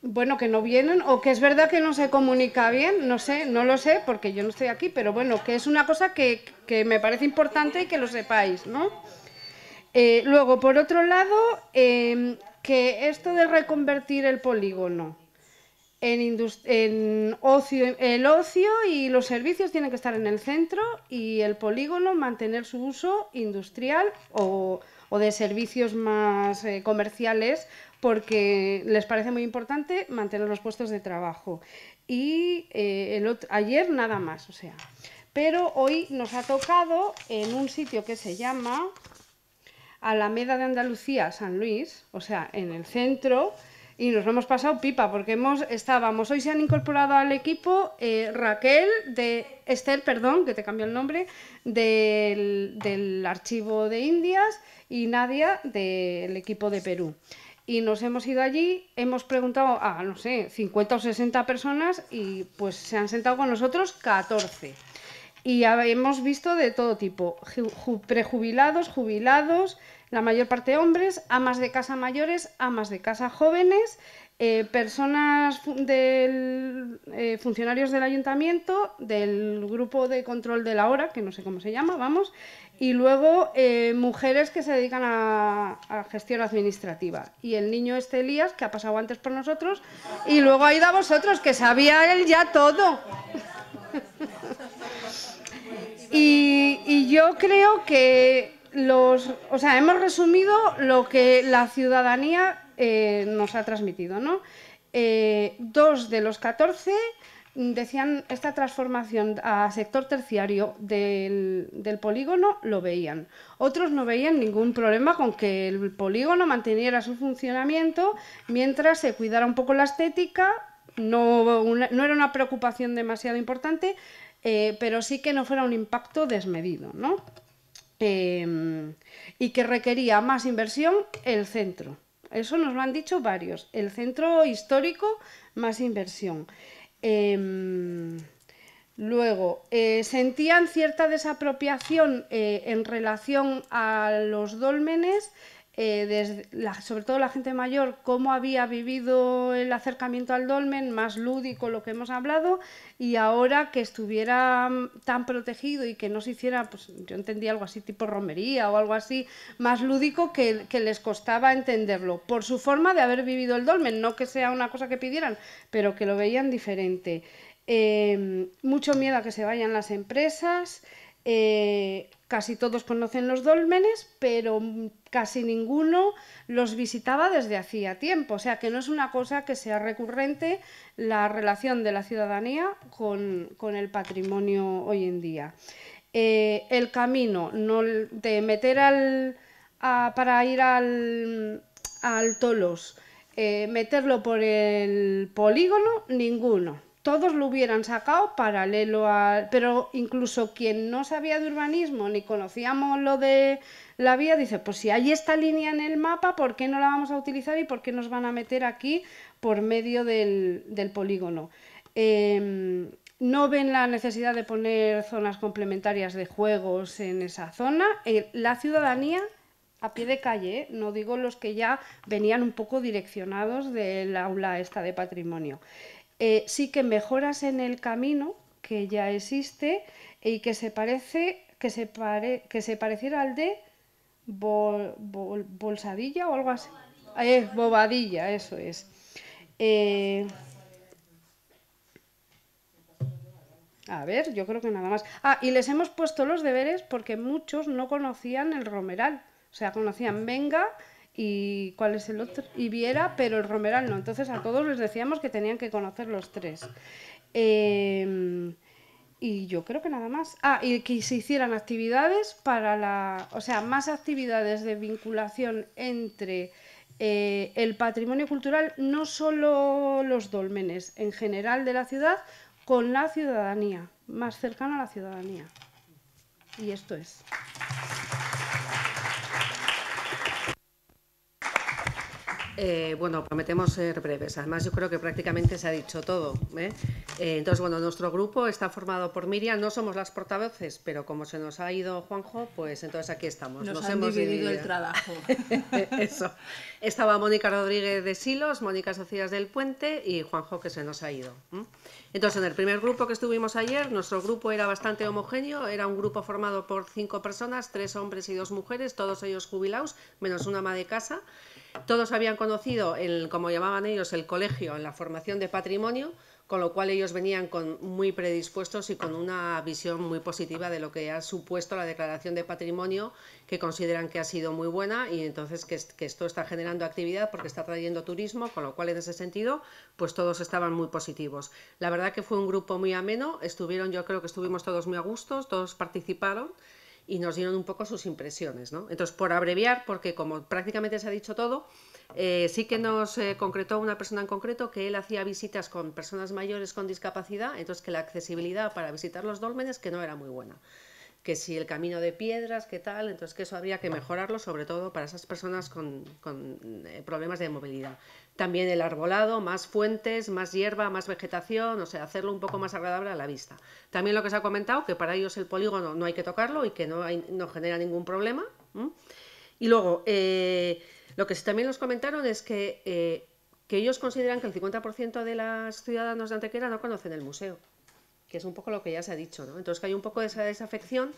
Bueno, que no vienen, o que es verdad que no se comunica bien, no sé, no lo sé, porque yo no estoy aquí, pero bueno, que es una cosa que, que me parece importante y que lo sepáis, ¿no? Eh, luego, por otro lado, em, que esto de reconvertir el polígono en, ocio, el ocio y los servicios tienen que estar en el centro y el polígono mantener su uso industrial o, de servicios más eh, comerciales porque les parece muy importante mantener los puestos de trabajo. Y eh, ayer nada más, o sea. Pero hoy nos ha tocado en un sitio que se llama, Alameda de Andalucía, San Luis, o sea, en el centro, y nos lo hemos pasado pipa porque hemos estábamos hoy se han incorporado al equipo eh, Raquel de Estel perdón que te cambio el nombre del, del, archivo de Indias y Nadia del equipo de Perú y nos hemos ido allí hemos preguntado a no sé 50 o 60 personas y pues se han sentado con nosotros 14 y hemos visto de todo tipo, prejubilados, jubilados, la mayor parte hombres, amas de casa mayores, amas de casa jóvenes, eh, personas del, eh, funcionarios del ayuntamiento, del grupo de control de la hora, que no sé cómo se llama, vamos, y luego eh, mujeres que se dedican a, a, gestión administrativa. Y el niño este Elías, que ha pasado antes por nosotros, y luego ha ido a vosotros, que sabía él ya todo. [laughs] Y, yo creo que o sea, hemos resumido lo que la ciudadanía eh, nos ha transmitido, ¿no? Eh, dos de los 14 decían esta transformación a sector terciario del, polígono lo veían. Otros no veían ningún problema con que el polígono manteniera su funcionamiento mientras se cuidara un poco la estética. no era una preocupación demasiado importante, eh, pero sí que no fuera un impacto desmedido, ¿no? Eh, y que requería más inversión el centro. Eso nos lo han dicho varios. El centro histórico más inversión. Em, luego, eh, sentían cierta desapropiación en relación a los dólmenes eh, desde sobre todo la gente mayor, cómo había vivido el acercamiento al dolmen, más lúdico lo que hemos hablado, y ahora que estuviera mm, tan protegido y que no se hiciera, pues yo entendía algo así tipo romería o algo así, más lúdico que, les costaba entenderlo, por su forma de haber vivido el dolmen, no que sea una cosa que pidieran, pero que lo veían diferente. Em, mucho miedo a que se vayan las empresas. Eh, casi todos conocen los dólmenes, pero casi ninguno los visitaba desde hacía tiempo. O sea que no es una cosa que sea recurrente la relación de la ciudadanía con, el patrimonio hoy en día. Eh, el camino de meter al, para ir al, al Tolos, eh, meterlo por el polígono, ninguno todos lo hubieran sacado paralelo al... Pero incluso quien no sabía de urbanismo ni conocíamos lo de la vía, dice, pues si hay esta línea en el mapa, ¿por qué no la vamos a utilizar y por qué nos van a meter aquí por medio del, polígono? Em, no ven la necesidad de poner zonas complementarias de juegos en esa zona. Eh, la ciudadanía a pie de calle, ¿eh? no digo los que ya venían un poco direccionados del aula esta de patrimonio. Eh, sí que mejoras en el camino que ya existe y que se parece que se, pare, que se pareciera al de bolsadilla o algo así. Ah, bobadilla, eso es. Eh, a ver, yo creo que nada más. Ah, y les hemos puesto los deberes porque muchos no conocían el romeral. O sea, conocían venga, y cuál es el otro y Viera, pero el Romeral no. Entonces a todos les decíamos que tenían que conocer los tres. Eh, y yo creo que nada más. Ah, y que se hicieran actividades para la, o sea, más actividades de vinculación entre eh, el patrimonio cultural, no solo los dolmenes, en general de la ciudad, con la ciudadanía, más cercano a la ciudadanía. Y esto es. Eh, bueno, prometemos ser breves. Además, yo creo que prácticamente se ha dicho todo. ¿eh? Eh, entonces, bueno, nuestro grupo está formado por Miriam. No somos las portavoces, pero como se nos ha ido Juanjo, pues entonces aquí estamos. Nos, hemos dividido, el trabajo. [laughs] Eso. Estaba Mónica Rodríguez de Silos, Mónica Socias del Puente y Juanjo, que se nos ha ido. Entonces, en el primer grupo que estuvimos ayer, nuestro grupo era bastante homogéneo. Era un grupo formado por cinco personas, tres hombres y dos mujeres, todos ellos jubilados, menos una ama de casa. Todos habían conocido, el, como llamaban ellos, el colegio en la formación de patrimonio, con lo cual ellos venían con, muy predispuestos y con una visión muy positiva de lo que ha supuesto la declaración de patrimonio, que consideran que ha sido muy buena y entonces que, esto está generando actividad porque está trayendo turismo, con lo cual en ese sentido, pues todos estaban muy positivos. La verdad que fue un grupo muy ameno, estuvieron, yo creo que estuvimos todos muy a gusto, todos participaron y nos dieron un poco sus impresiones. ¿no? Entonces, por abreviar, porque como prácticamente se ha dicho todo, eh, sí que nos eh, concretó una persona en concreto que él hacía visitas con personas mayores con discapacidad, entonces que la accesibilidad para visitar los dólmenes que no era muy buena que si el camino de piedras, que tal, entonces que eso habría que mejorarlo, sobre todo para esas personas con, eh, problemas de movilidad. También el arbolado, más fuentes, más hierba, más vegetación, o sea, hacerlo un poco más agradable a la vista. También lo que se ha comentado, que para ellos el polígono no hay que tocarlo y que no, no genera ningún problema. Y luego, eh, lo que también nos comentaron es que, eh, ellos consideran que el 50% de los ciudadanos de Antequera no conocen el museo, que es un poco lo que ya se ha dicho, ¿no? Entonces que hay un poco de esa desafección,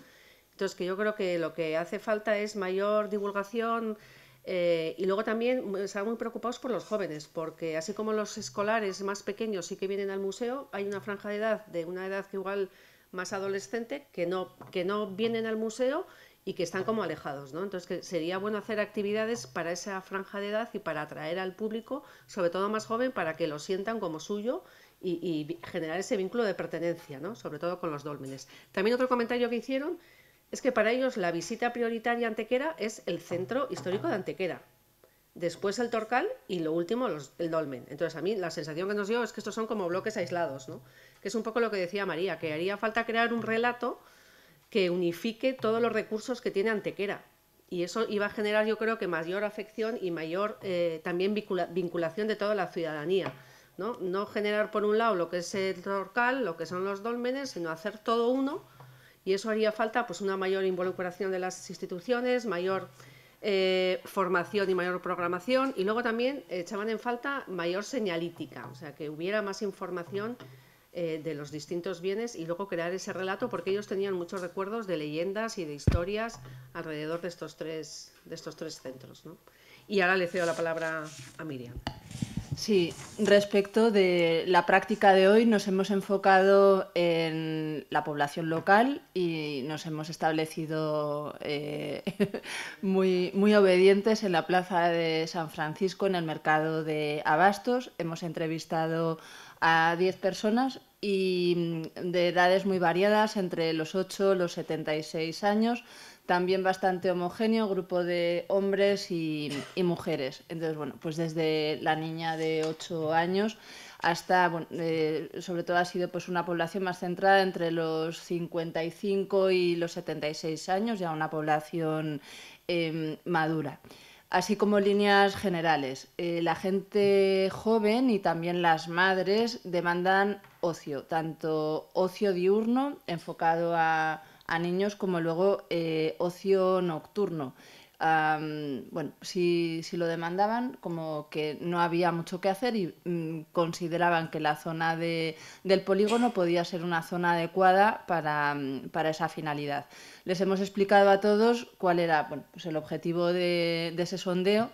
entonces que yo creo que lo que hace falta es mayor divulgación, eh, y luego también mm, están muy preocupados por los jóvenes, porque así como los escolares más pequeños sí que vienen al museo, hay una franja de edad, de una edad que igual más adolescente, que no, que no vienen al museo y que están como alejados, ¿no? Entonces que sería bueno hacer actividades para esa franja de edad y para atraer al público, sobre todo más joven, para que lo sientan como suyo y, generar ese vínculo de pertenencia, ¿no? Sobre todo con los dólmenes. También otro comentario que hicieron es que para ellos la visita prioritaria a Antequera es el centro histórico de Antequera, después el Torcal y lo último el Dolmen. Entonces a mí la sensación que nos dio es que estos son como bloques aislados, ¿no? que es un poco lo que decía María, que haría falta crear un relato que unifique todos los recursos que tiene Antequera. Y eso iba a generar, yo creo, que mayor afección y mayor eh, también vinculación de toda la ciudadanía. ¿no? no generar, por un lado, lo que es el Torcal, lo que son los dólmenes, sino hacer todo uno y eso haría falta pues, una mayor involucración de las instituciones, mayor eh, formación y mayor programación. Y luego también echaban en falta mayor señalítica, o sea, que hubiera más información eh, de los distintos bienes y luego crear ese relato, porque ellos tenían muchos recuerdos de leyendas y de historias alrededor de estos tres, de estos tres centros. Y ahora le cedo la palabra a Miriam. Sí, respecto de la práctica de hoy, nos hemos enfocado en la población local y nos hemos establecido eh, [laughs] muy, muy obedientes en la plaza de San Francisco, en el mercado de Abastos. Hemos entrevistado a 10 personas y mm, de edades muy variadas, entre los 8 y los 76 años también bastante homogéneo, grupo de hombres y, mujeres. Entonces, bueno, pues desde la niña de 8 años hasta, eh, sobre todo ha sido pues una población más centrada entre los 55 y los 76 años, ya una población em, madura. Así como líneas generales. Eh, la gente joven y también las madres demandan ocio, tanto ocio diurno enfocado a a niños como luego eh, ocio nocturno. bueno, si, lo demandaban, como que no había mucho que hacer y mm, consideraban que la zona de, del polígono podía ser una zona adecuada para, mm, esa finalidad. Les hemos explicado a todos cuál era pues el objetivo de ese sondeo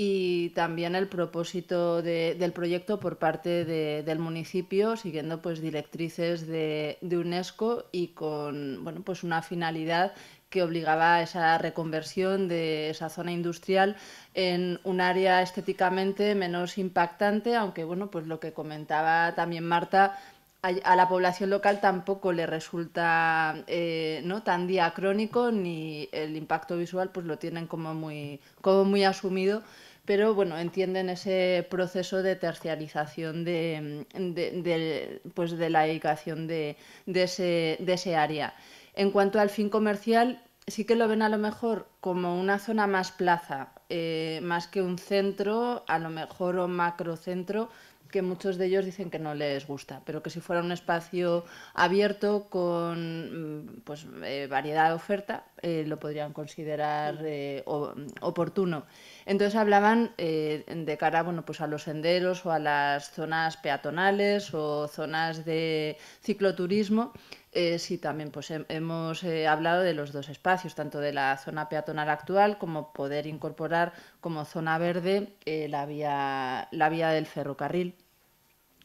y también el propósito del proyecto por parte del municipio, siguiendo pues directrices de, UNESCO y con bueno, pues una finalidad que obligaba a esa reconversión de esa zona industrial en un área estéticamente menos impactante, aunque bueno, pues lo que comentaba también Marta, a la población local tampoco le resulta eh, no tan diacrónico ni el impacto visual pues lo tienen como muy como muy asumido pero bueno, entienden ese proceso de terciarización de, pues, la educación de, ese, área. En cuanto al fin comercial, sí que lo ven a lo mejor como una zona más plaza, eh, más que un centro, a lo mejor un macrocentro, que muchos de ellos dicen que no les gusta, pero que si fuera un espacio abierto con mm, pues, eh, variedad de oferta, eh, lo podrían considerar eh, mm, oportuno. Entonces hablaban de cara bueno, pues a los senderos o a las zonas peatonales o zonas de cicloturismo eh, sí, también pues hemos eh, hablado de los dos espacios, tanto de la zona peatonal actual como poder incorporar como zona verde eh, la, vía, del ferrocarril.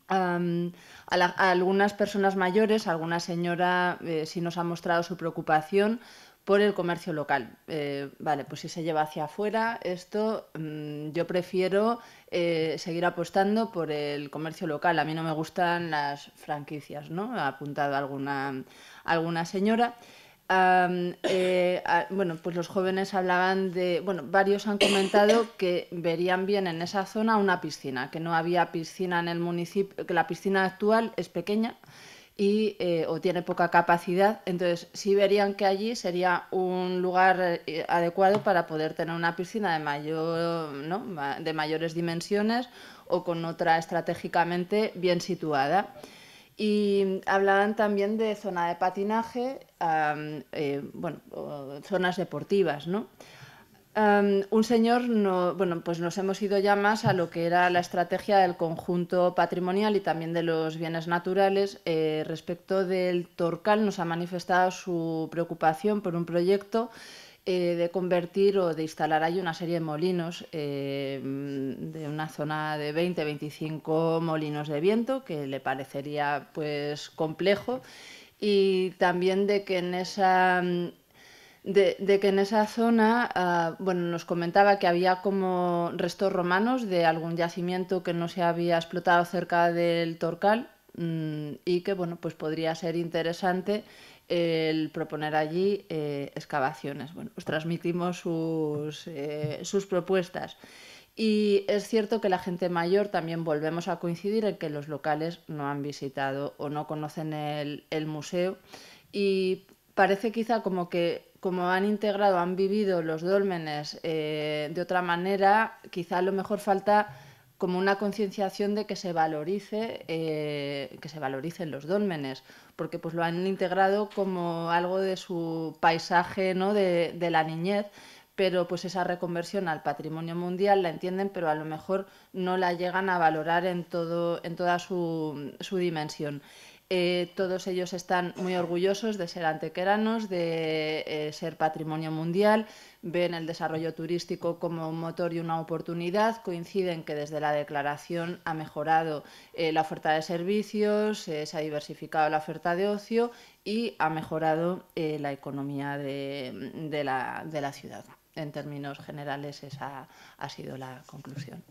algunas personas mayores, alguna señora sí nos ha mostrado su preocupación por el comercio local. Eh, vale, pues si se lleva hacia afuera esto, mm, yo prefiero eh, seguir apostando por el comercio local. A mí no me gustan las franquicias, ¿no? Ha apuntado alguna, alguna señora. Eh, bueno, pues los jóvenes hablaban de, bueno, varios han comentado que verían bien en esa zona una piscina, que no había piscina en el municipio, que la piscina actual es pequeña eh, o tiene poca capacidad. Entonces, sí verían que allí sería un lugar eh, adecuado para poder tener una piscina de, mayores dimensiones o con otra estratégicamente bien situada. Y hablaban también de zona de patinaje, eh, bueno, zonas deportivas, ¿no? Em, un señor, no, bueno, pues nos hemos ido ya más a lo que era la estrategia del conjunto patrimonial y también de los bienes naturales. Eh, respecto del Torcal, nos ha manifestado su preocupación por un proyecto eh, de convertir o de instalar ahí una serie de molinos, em, de una zona de 20-25 molinos de viento, que le parecería pues complejo, y también de que en esa de, que en esa zona, ah, bueno, nos comentaba que había como restos romanos de algún yacimiento que no se había explotado cerca del Torcal mm, y que, bueno, pues podría ser interesante el proponer allí eh, excavaciones. Bueno, os transmitimos eh, sus, propuestas. Y es cierto que la gente mayor también volvemos a coincidir en que los locales no han visitado o no conocen el, el museo y parece quizá como que como han integrado, han vivido los dólmenes eh, de otra manera, quizá a lo mejor falta como una concienciación de que se valorice, eh, que se valoricen los dólmenes, porque pues lo han integrado como algo de su paisaje, ¿no? de, de la niñez, pero pues esa reconversión al patrimonio mundial la entienden, pero a lo mejor no la llegan a valorar en, todo, en toda su, su dimensión. Eh, todos ellos están muy orgullosos de ser antequeranos, de eh, ser patrimonio mundial, ven el desarrollo turístico como un motor y una oportunidad, coinciden que desde la declaración ha mejorado eh, la oferta de servicios, se ha diversificado la oferta de ocio y ha mejorado la economía de, la, ciudad. En términos generales, esa ha sido la conclusión.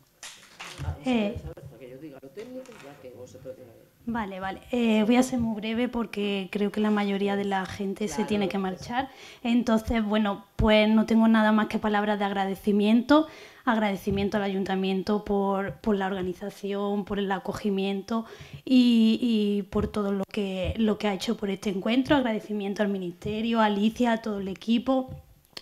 Vale, vale. Eh, voy a ser muy breve porque creo que la mayoría de la gente se tiene que marchar. Entonces, bueno, pues no tengo nada más que palabras de agradecimiento. Agradecimiento al ayuntamiento por, la organización, por el acogimiento y, por todo lo que, lo que ha hecho por este encuentro. Agradecimiento al ministerio, a Alicia, a todo el equipo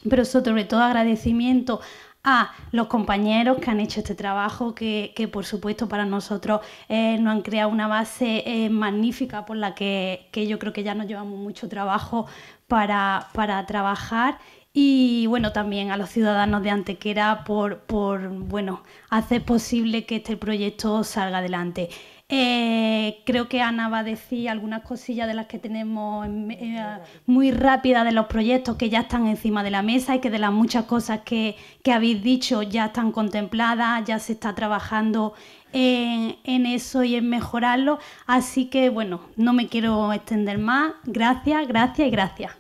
pero sobre todo agradecimiento a ah, los compañeros que han hecho este trabajo, que, por supuesto para nosotros eh, nos han creado una base eh, magnífica por la que, que, yo creo que ya nos llevamos mucho trabajo para, para trabajar y bueno, también a los ciudadanos de Antequera por, por bueno, hacer posible que este proyecto salga adelante. Eh, creo que Ana va a decir algunas cosillas de las que tenemos eh, muy rápidas de los proyectos que ya están encima de la mesa y que de las muchas cosas que, que habéis dicho ya están contempladas, ya se está trabajando en, en, eso y en mejorarlo. Así que bueno, no me quiero extender más. Gracias, gracias y gracias.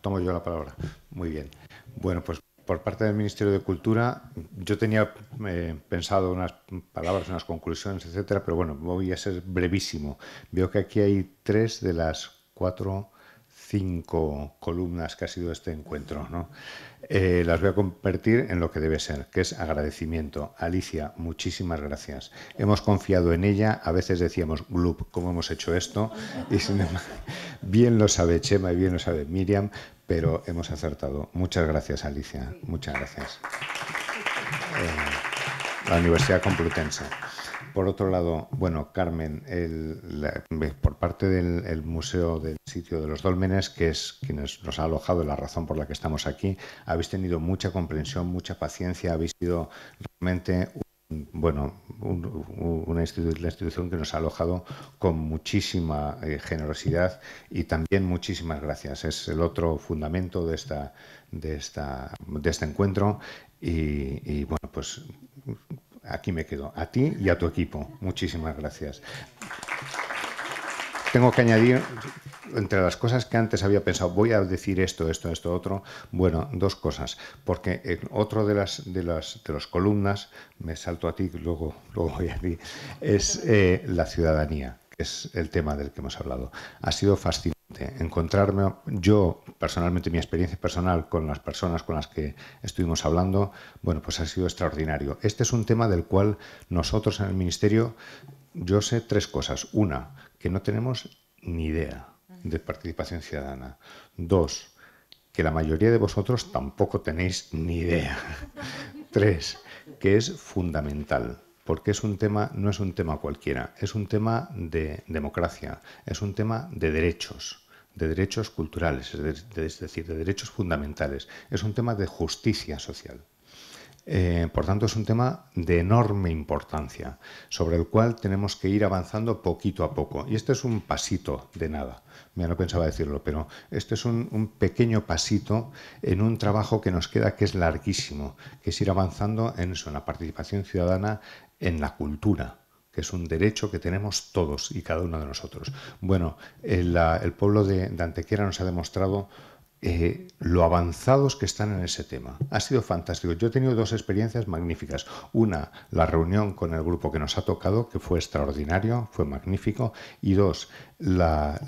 Tomo yo la palabra. Muy bien. Bueno, pues por parte del Ministerio de Cultura, yo tenía eh, pensado unas palabras, unas conclusiones, etcétera, pero bueno, voy a ser brevísimo. Veo que aquí hay tres de las cuatro cinco columnas que ha sido este encuentro, ¿no? Eh, las voy a compartir en lo que debe ser, que es agradecimiento. Alicia, muchísimas gracias. Hemos confiado en ella, a veces decíamos, glup, ¿cómo hemos hecho esto? Y sin embargo, [laughs] bien lo sabe Chema y bien lo sabe Miriam, pero hemos acertado. Muchas gracias, Alicia. Muchas gracias. Eh, la Universidad Complutense. Por otro lado, bueno, Carmen, el, por parte del Museo del Sitio de los Dólmenes, que es quienes nos ha alojado la razón por la que estamos aquí, habéis tenido mucha comprensión, mucha paciencia, habéis sido realmente bueno, una la institución que nos ha alojado con muchísima eh, generosidad y también muchísimas gracias. Es el otro fundamento de, esta, de, esta, de este encuentro y, y bueno, pues aquí me quedo, a ti y a tu equipo. Muchísimas gracias. Tengo que añadir, entre las cosas que antes había pensado, voy a decir esto, esto, esto, otro. Bueno, dos cosas, porque en otro de las de las de columnas, me salto a ti, luego, luego voy a ti, es eh, la ciudadanía, que es el tema del que hemos hablado. Ha sido fascinante encontrarme yo personalmente, mi experiencia personal con las personas con las que estuvimos hablando, bueno, pues ha sido extraordinario. Este es un tema del cual nosotros en el Ministerio, yo sé tres cosas. Una, que no tenemos ni idea de participación ciudadana. Dos, que la mayoría de vosotros tampoco tenéis ni idea. [laughs] Tres, que es fundamental porque es un tema, no es un tema cualquiera, es un tema de democracia, es un tema de derechos de derechos culturales, es decir, de derechos fundamentales. Es un tema de justicia social. Eh, por tanto, es un tema de enorme importancia, sobre el cual tenemos que ir avanzando poquito a poco. Y este es un pasito de nada. ya no pensaba decirlo, pero este es un, un, pequeño pasito en un trabajo que nos queda que es larguísimo, que es ir avanzando en eso, en la participación ciudadana en la cultura que es un derecho que tenemos todos y cada uno de nosotros. Bueno, el, pueblo de, Antequera nos ha demostrado eh, lo avanzados que están en ese tema. Ha sido fantástico. Yo he tenido dos experiencias magníficas. Una, la reunión con el grupo que nos ha tocado, que fue extraordinario, fue magnífico. Y dos, la,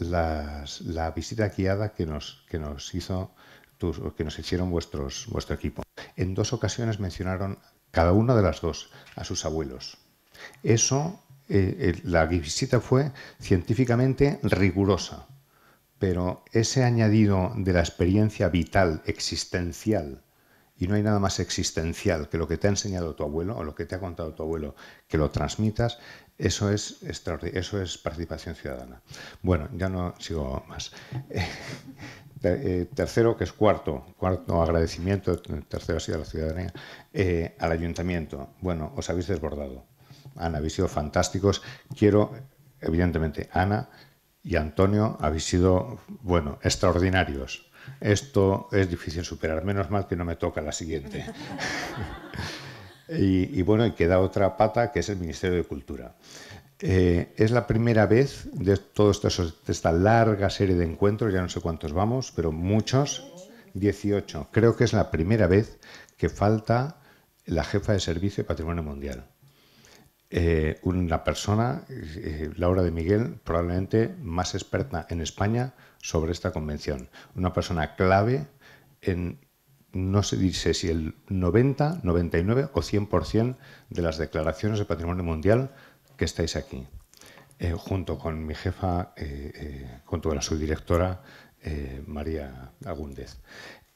visita guiada que nos, que nos hizo que nos hicieron vuestros, vuestro equipo. En dos ocasiones mencionaron cada una de las dos a sus abuelos eso, eh, eh, la visita fue científicamente rigurosa, pero ese añadido de la experiencia vital, existencial, y no hay nada más existencial que lo que te ha enseñado tu abuelo o lo que te ha contado tu abuelo, que lo transmitas, eso es, eso es participación ciudadana. Bueno, ya no sigo más. [laughs] Eh, tercero, que es cuarto, cuarto agradecimiento, tercero ha sido a la ciudadanía, al ayuntamiento. Bueno, os habéis desbordado. Ana habéis sido fantásticos. Quiero, evidentemente, Ana y Antonio habéis sido, bueno, extraordinarios. Esto es difícil superar. Menos mal que no me toca la siguiente. [laughs] y, bueno, y queda otra pata que es el Ministerio de Cultura. Eh, es la primera vez de toda esta, esta larga serie de encuentros, ya no sé cuántos vamos, pero muchos, 18. Creo que es la primera vez que falta la jefa de servicio de Patrimonio Mundial. Eh, una persona, eh, Laura de Miguel, probablemente más experta en España sobre esta convención. Una persona clave en, no sé dice si el 90, 99 o 100% de las declaraciones de patrimonio mundial que estáis aquí. Eh, junto con mi jefa, junto toda la subdirectora María Agúndez.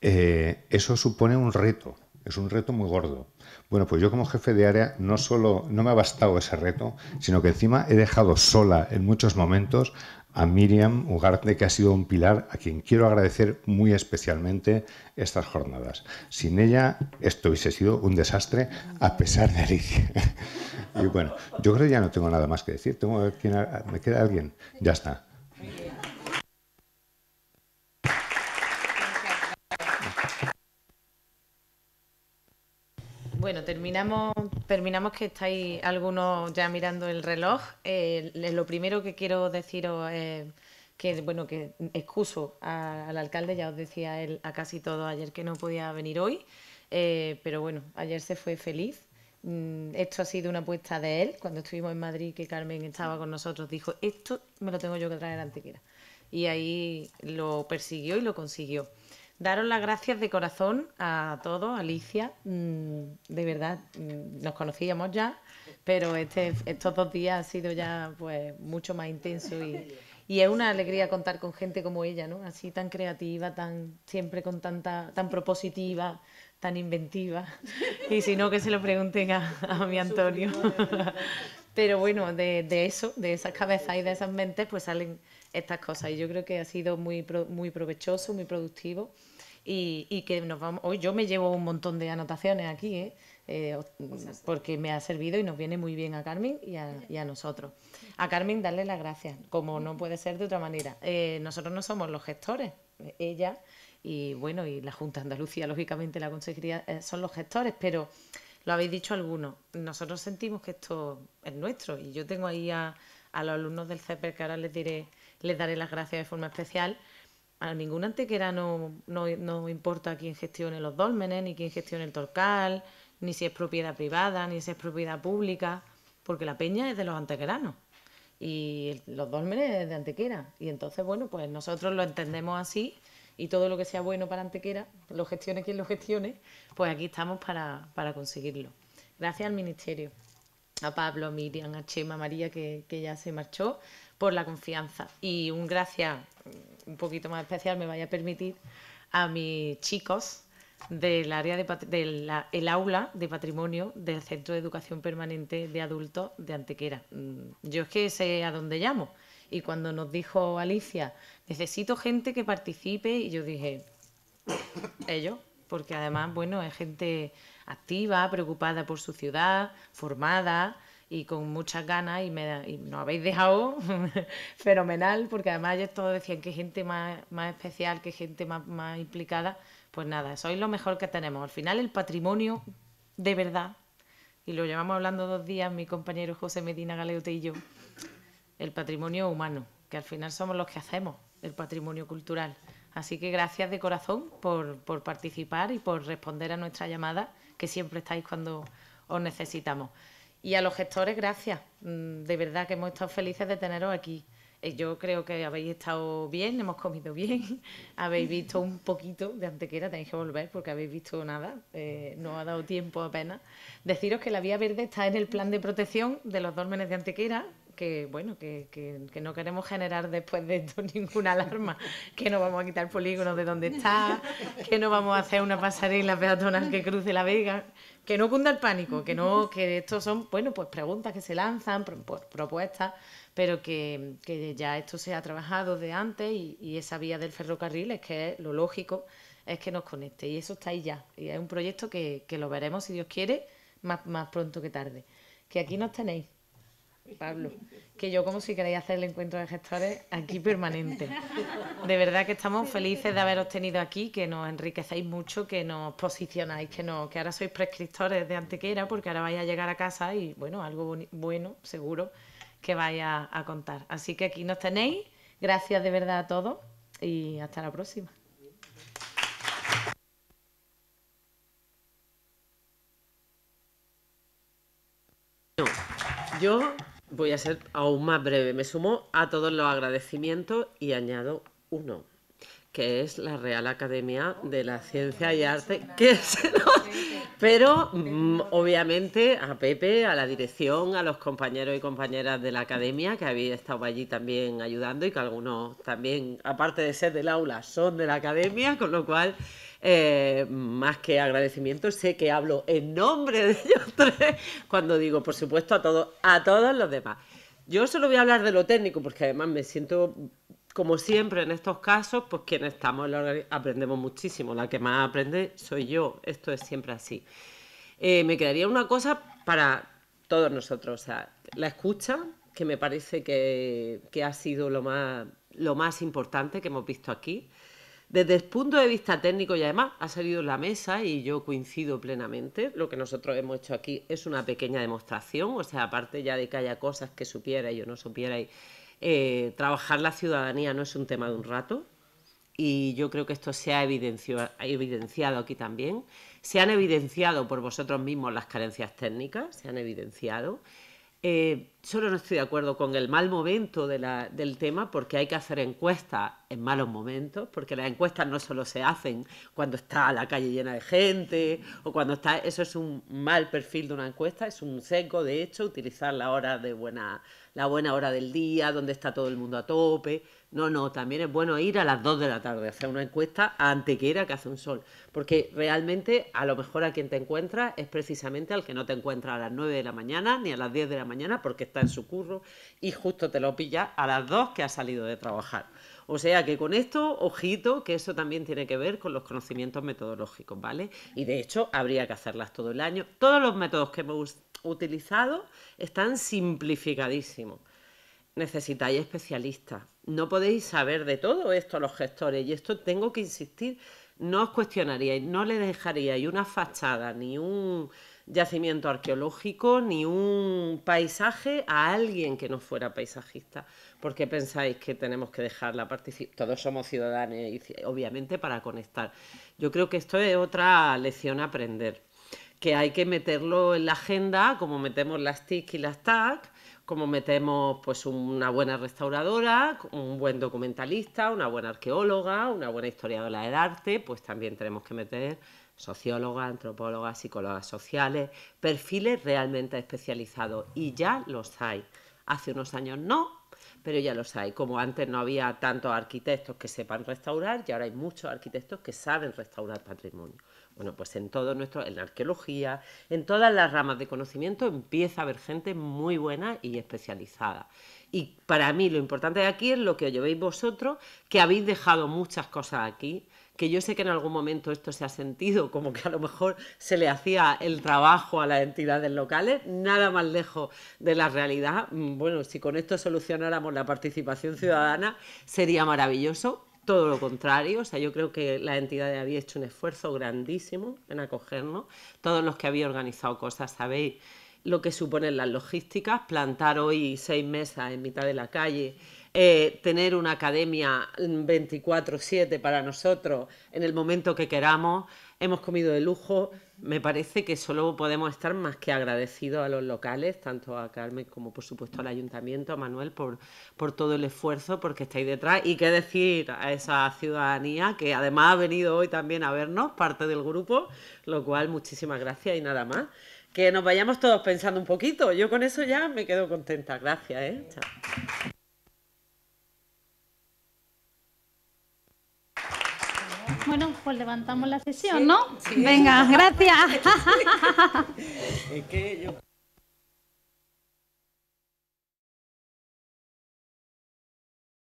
eso supone un reto, es un reto muy gordo bueno, pues yo como jefe de área no solo no me ha bastado ese reto, sino que encima he dejado sola en muchos momentos a Miriam Ugarte, que ha sido un pilar a quien quiero agradecer muy especialmente estas jornadas. Sin ella esto hubiese sido un desastre, a pesar de Alicia. [laughs] y bueno, yo creo que ya no tengo nada más que decir. ¿Tengo, ¿quién, ¿Me queda alguien? Ya está. Bueno, terminamos, terminamos que estáis algunos ya mirando el reloj. Eh, lo primero que quiero deciros es que, bueno, que excuso al alcalde, ya os decía él a casi todo ayer que no podía venir hoy, eh, pero bueno, ayer se fue feliz. Mm, esto ha sido una apuesta de él. Cuando estuvimos en Madrid, que Carmen estaba con nosotros, dijo, esto me lo tengo yo que traer a Antequera. Y ahí lo persiguió y lo consiguió. Daros las gracias de corazón a todos, Alicia. Mm, de verdad, mm, nos conocíamos ya, pero este, estos dos días ha sido ya pues mucho más intenso y, es una alegría contar con gente como ella, ¿no? Así tan creativa, tan siempre con tanta, tan propositiva, tan inventiva. Y si no, que se lo pregunten a, mi Antonio. [laughs] Pero bueno, de, de eso, de esas cabezas y de esas mentes, pues salen estas cosas. Y yo creo que ha sido muy, muy provechoso, muy productivo. Y, que nos vamos. Hoy yo me llevo un montón de anotaciones aquí, ¿eh? Eh, pues porque me ha servido y nos viene muy bien a Carmen y a, nosotros. A Carmen, darle las gracias, como no puede ser de otra manera. Eh, nosotros no somos los gestores, ella y bueno, y la Junta de Andalucía, lógicamente la consejería son los gestores, pero lo habéis dicho algunos, nosotros sentimos que esto es nuestro y yo tengo ahí a, a los alumnos del CEPER que ahora les diré les daré las gracias de forma especial. A ningún antequera no, no, importa quién gestione los dólmenes, ni quién gestione el torcal, ni si es propiedad privada, ni si es propiedad pública, porque la peña es de los antequeranos y los dólmenes es de antequera. Y entonces, bueno, pues nosotros lo entendemos así y todo lo que sea bueno para antequera, lo gestione quien lo gestione, pues aquí estamos para, conseguirlo. Gracias al Ministerio a Pablo, a Miriam, a Chema, María, que, que, ya se marchó, por la confianza. Y un gracias un poquito más especial me vaya a permitir a mis chicos del área de, aula de patrimonio del Centro de Educación Permanente de Adultos de Antequera. Mm, yo es que sé a dónde llamo. Y cuando nos dijo Alicia, necesito gente que participe, y yo dije, ellos, porque además, bueno, es gente activa, preocupada por su ciudad, formada, y con muchas ganas y, me, y nos habéis dejado [laughs] fenomenal, porque además ellos todos decían que gente más, especial, que gente más, más implicada, pues nada, sois lo mejor que tenemos. Al final el patrimonio de verdad, y lo llevamos hablando dos días mi compañero José Medina Galeote y yo, el patrimonio humano, que al final somos los que hacemos el patrimonio cultural. Así que gracias de corazón por, por, participar y por responder a nuestra llamada, que siempre estáis cuando os necesitamos. Y a los gestores, gracias. Mm, de verdad que hemos estado felices de teneros aquí. Eh, yo creo que habéis estado bien, hemos comido bien, [laughs] habéis visto un poquito de antequera, tenéis que volver porque habéis visto nada, eh, no ha dado tiempo apenas. Deciros que la Vía Verde está en el plan de protección de los dólmenes de antequera, que, bueno, que, no queremos generar después de esto [laughs] ninguna alarma, que no vamos a quitar polígonos de donde está, que no vamos a hacer una pasarela peatonal que cruce la vega, que no cunda el pánico, que no, que estos son, bueno, pues preguntas que se lanzan, pues propuestas, pero que, ya esto se ha trabajado de antes y, esa vía del ferrocarril es que lo lógico, es que nos conecte y eso está ahí ya. Y es un proyecto que, que lo veremos, si Dios quiere, más, más pronto que tarde. Que aquí nos tenéis. Pablo, que yo como si queréis hacer el encuentro de gestores aquí permanente. De verdad que estamos felices de haberos tenido aquí, que nos enriquecéis mucho, que nos posicionáis, que, no, que ahora sois prescriptores de Antequera, porque ahora vais a llegar a casa y, bueno, algo bueno, seguro, que vais a, a contar. Así que aquí nos tenéis. Gracias de verdad a todos y hasta la próxima. Yo Voy a ser aún más breve. Me sumo a todos los agradecimientos y añado uno, que es la Real Academia de la Ciencia y Arte. Que Pero mm, obviamente a Pepe, a la dirección, a los compañeros y compañeras de la academia que había estado allí también ayudando y que algunos también, aparte de ser del aula, son de la academia, con lo cual eh, más que agradecimiento, sé que hablo en nombre de ellos tres cuando digo, por supuesto, a todos, a todos los demás. Yo solo voy a hablar de lo técnico, porque además me siento, como siempre en estos casos, pues quienes estamos aprendemos muchísimo. La que más aprende soy yo. Esto es siempre así. Eh, me quedaría una cosa para todos nosotros. sea, la escucha, que me parece que, ha sido lo más importante que hemos visto aquí. Desde el punto de vista técnico y además ha salido en la mesa y yo coincido plenamente, lo que nosotros hemos hecho aquí es una pequeña demostración, o sea, aparte ya de que haya cosas que supierais o no supierais, eh, trabajar la ciudadanía no es un tema de un rato, y yo creo que esto se ha evidenciado aquí también. Se han evidenciado por vosotros mismos las carencias técnicas, se han evidenciado. Eh, solo no estoy de acuerdo con el mal momento del tema porque hay que hacer encuestas en malos momentos, porque las encuestas no solo se hacen cuando está la calle llena de gente o cuando está... Eso es un mal perfil de una encuesta, es un seco, de hecho, utilizar la hora de buena la buena hora del día, donde está todo el mundo a tope. No, no, también es bueno ir a las 2 de la tarde, hacer una encuesta ante que era que hace un sol. Porque realmente a lo mejor a quien te encuentras es precisamente al que no te encuentra a las 9 de la mañana ni a las 10 de la mañana porque está en su curro y justo te lo pilla a las 2 que ha salido de trabajar. O sea que con esto, ojito, que eso también tiene que ver con los conocimientos metodológicos, ¿vale? Y de hecho, habría que hacerlas todo el año. Todos los métodos que hemos utilizado están simplificadísimos. Necesitáis especialistas. No podéis saber de todo esto los gestores. Y esto tengo que insistir, no os cuestionaríais, no le dejaríais una fachada, ni un yacimiento arqueológico, ni un paisaje a alguien que no fuera paisajista. ¿Por qué pensáis que tenemos que dejar la participación? Todos somos ciudadanos, obviamente, para conectar. Yo creo que esto es otra lección a aprender, que hay que meterlo en la agenda, como metemos las TIC y las TAC, como metemos pues una buena restauradora, un buen documentalista, una buena arqueóloga, una buena historiadora del arte, pues también tenemos que meter sociólogas, antropólogas, psicólogas sociales, perfiles realmente especializados y ya los hay. Hace unos años no, pero ya los hay. Como antes no había tantos arquitectos que sepan restaurar, y ahora hay muchos arquitectos que saben restaurar patrimonio. Bueno, pues en todo nuestro, en la arqueología, en todas las ramas de conocimiento empieza a haber gente muy buena y especializada. Y para mí lo importante de aquí es lo que llevéis vosotros, que habéis dejado muchas cosas aquí que yo sé que en algún momento esto se ha sentido, como que a lo mejor se le hacía el trabajo a las entidades locales, ¿eh? nada más lejos de la realidad. Mm, bueno, si con esto solucionáramos la participación ciudadana, sería maravilloso. Todo lo contrario, o sea, yo creo que la entidad había hecho un esfuerzo grandísimo en acogernos. Todos los que había organizado cosas, sabéis lo que suponen las logísticas, plantar hoy seis mesas en mitad de la calle, eh, tener una academia 24/7 para nosotros en el momento que queramos. Hemos comido de lujo. Me parece que solo podemos estar más que agradecidos a los locales, tanto a Carmen como por supuesto al ayuntamiento, a Manuel, por, por todo el esfuerzo, porque estáis detrás. Y qué decir a esa ciudadanía que además ha venido hoy también a vernos, parte del grupo, lo cual muchísimas gracias y nada más. Que nos vayamos todos pensando un poquito. Yo con eso ya me quedo contenta. Gracias. ¿eh? Chao. Bueno, pues levantamos la sesión, ¿no? Venga, gracias. [laughs] [laughs]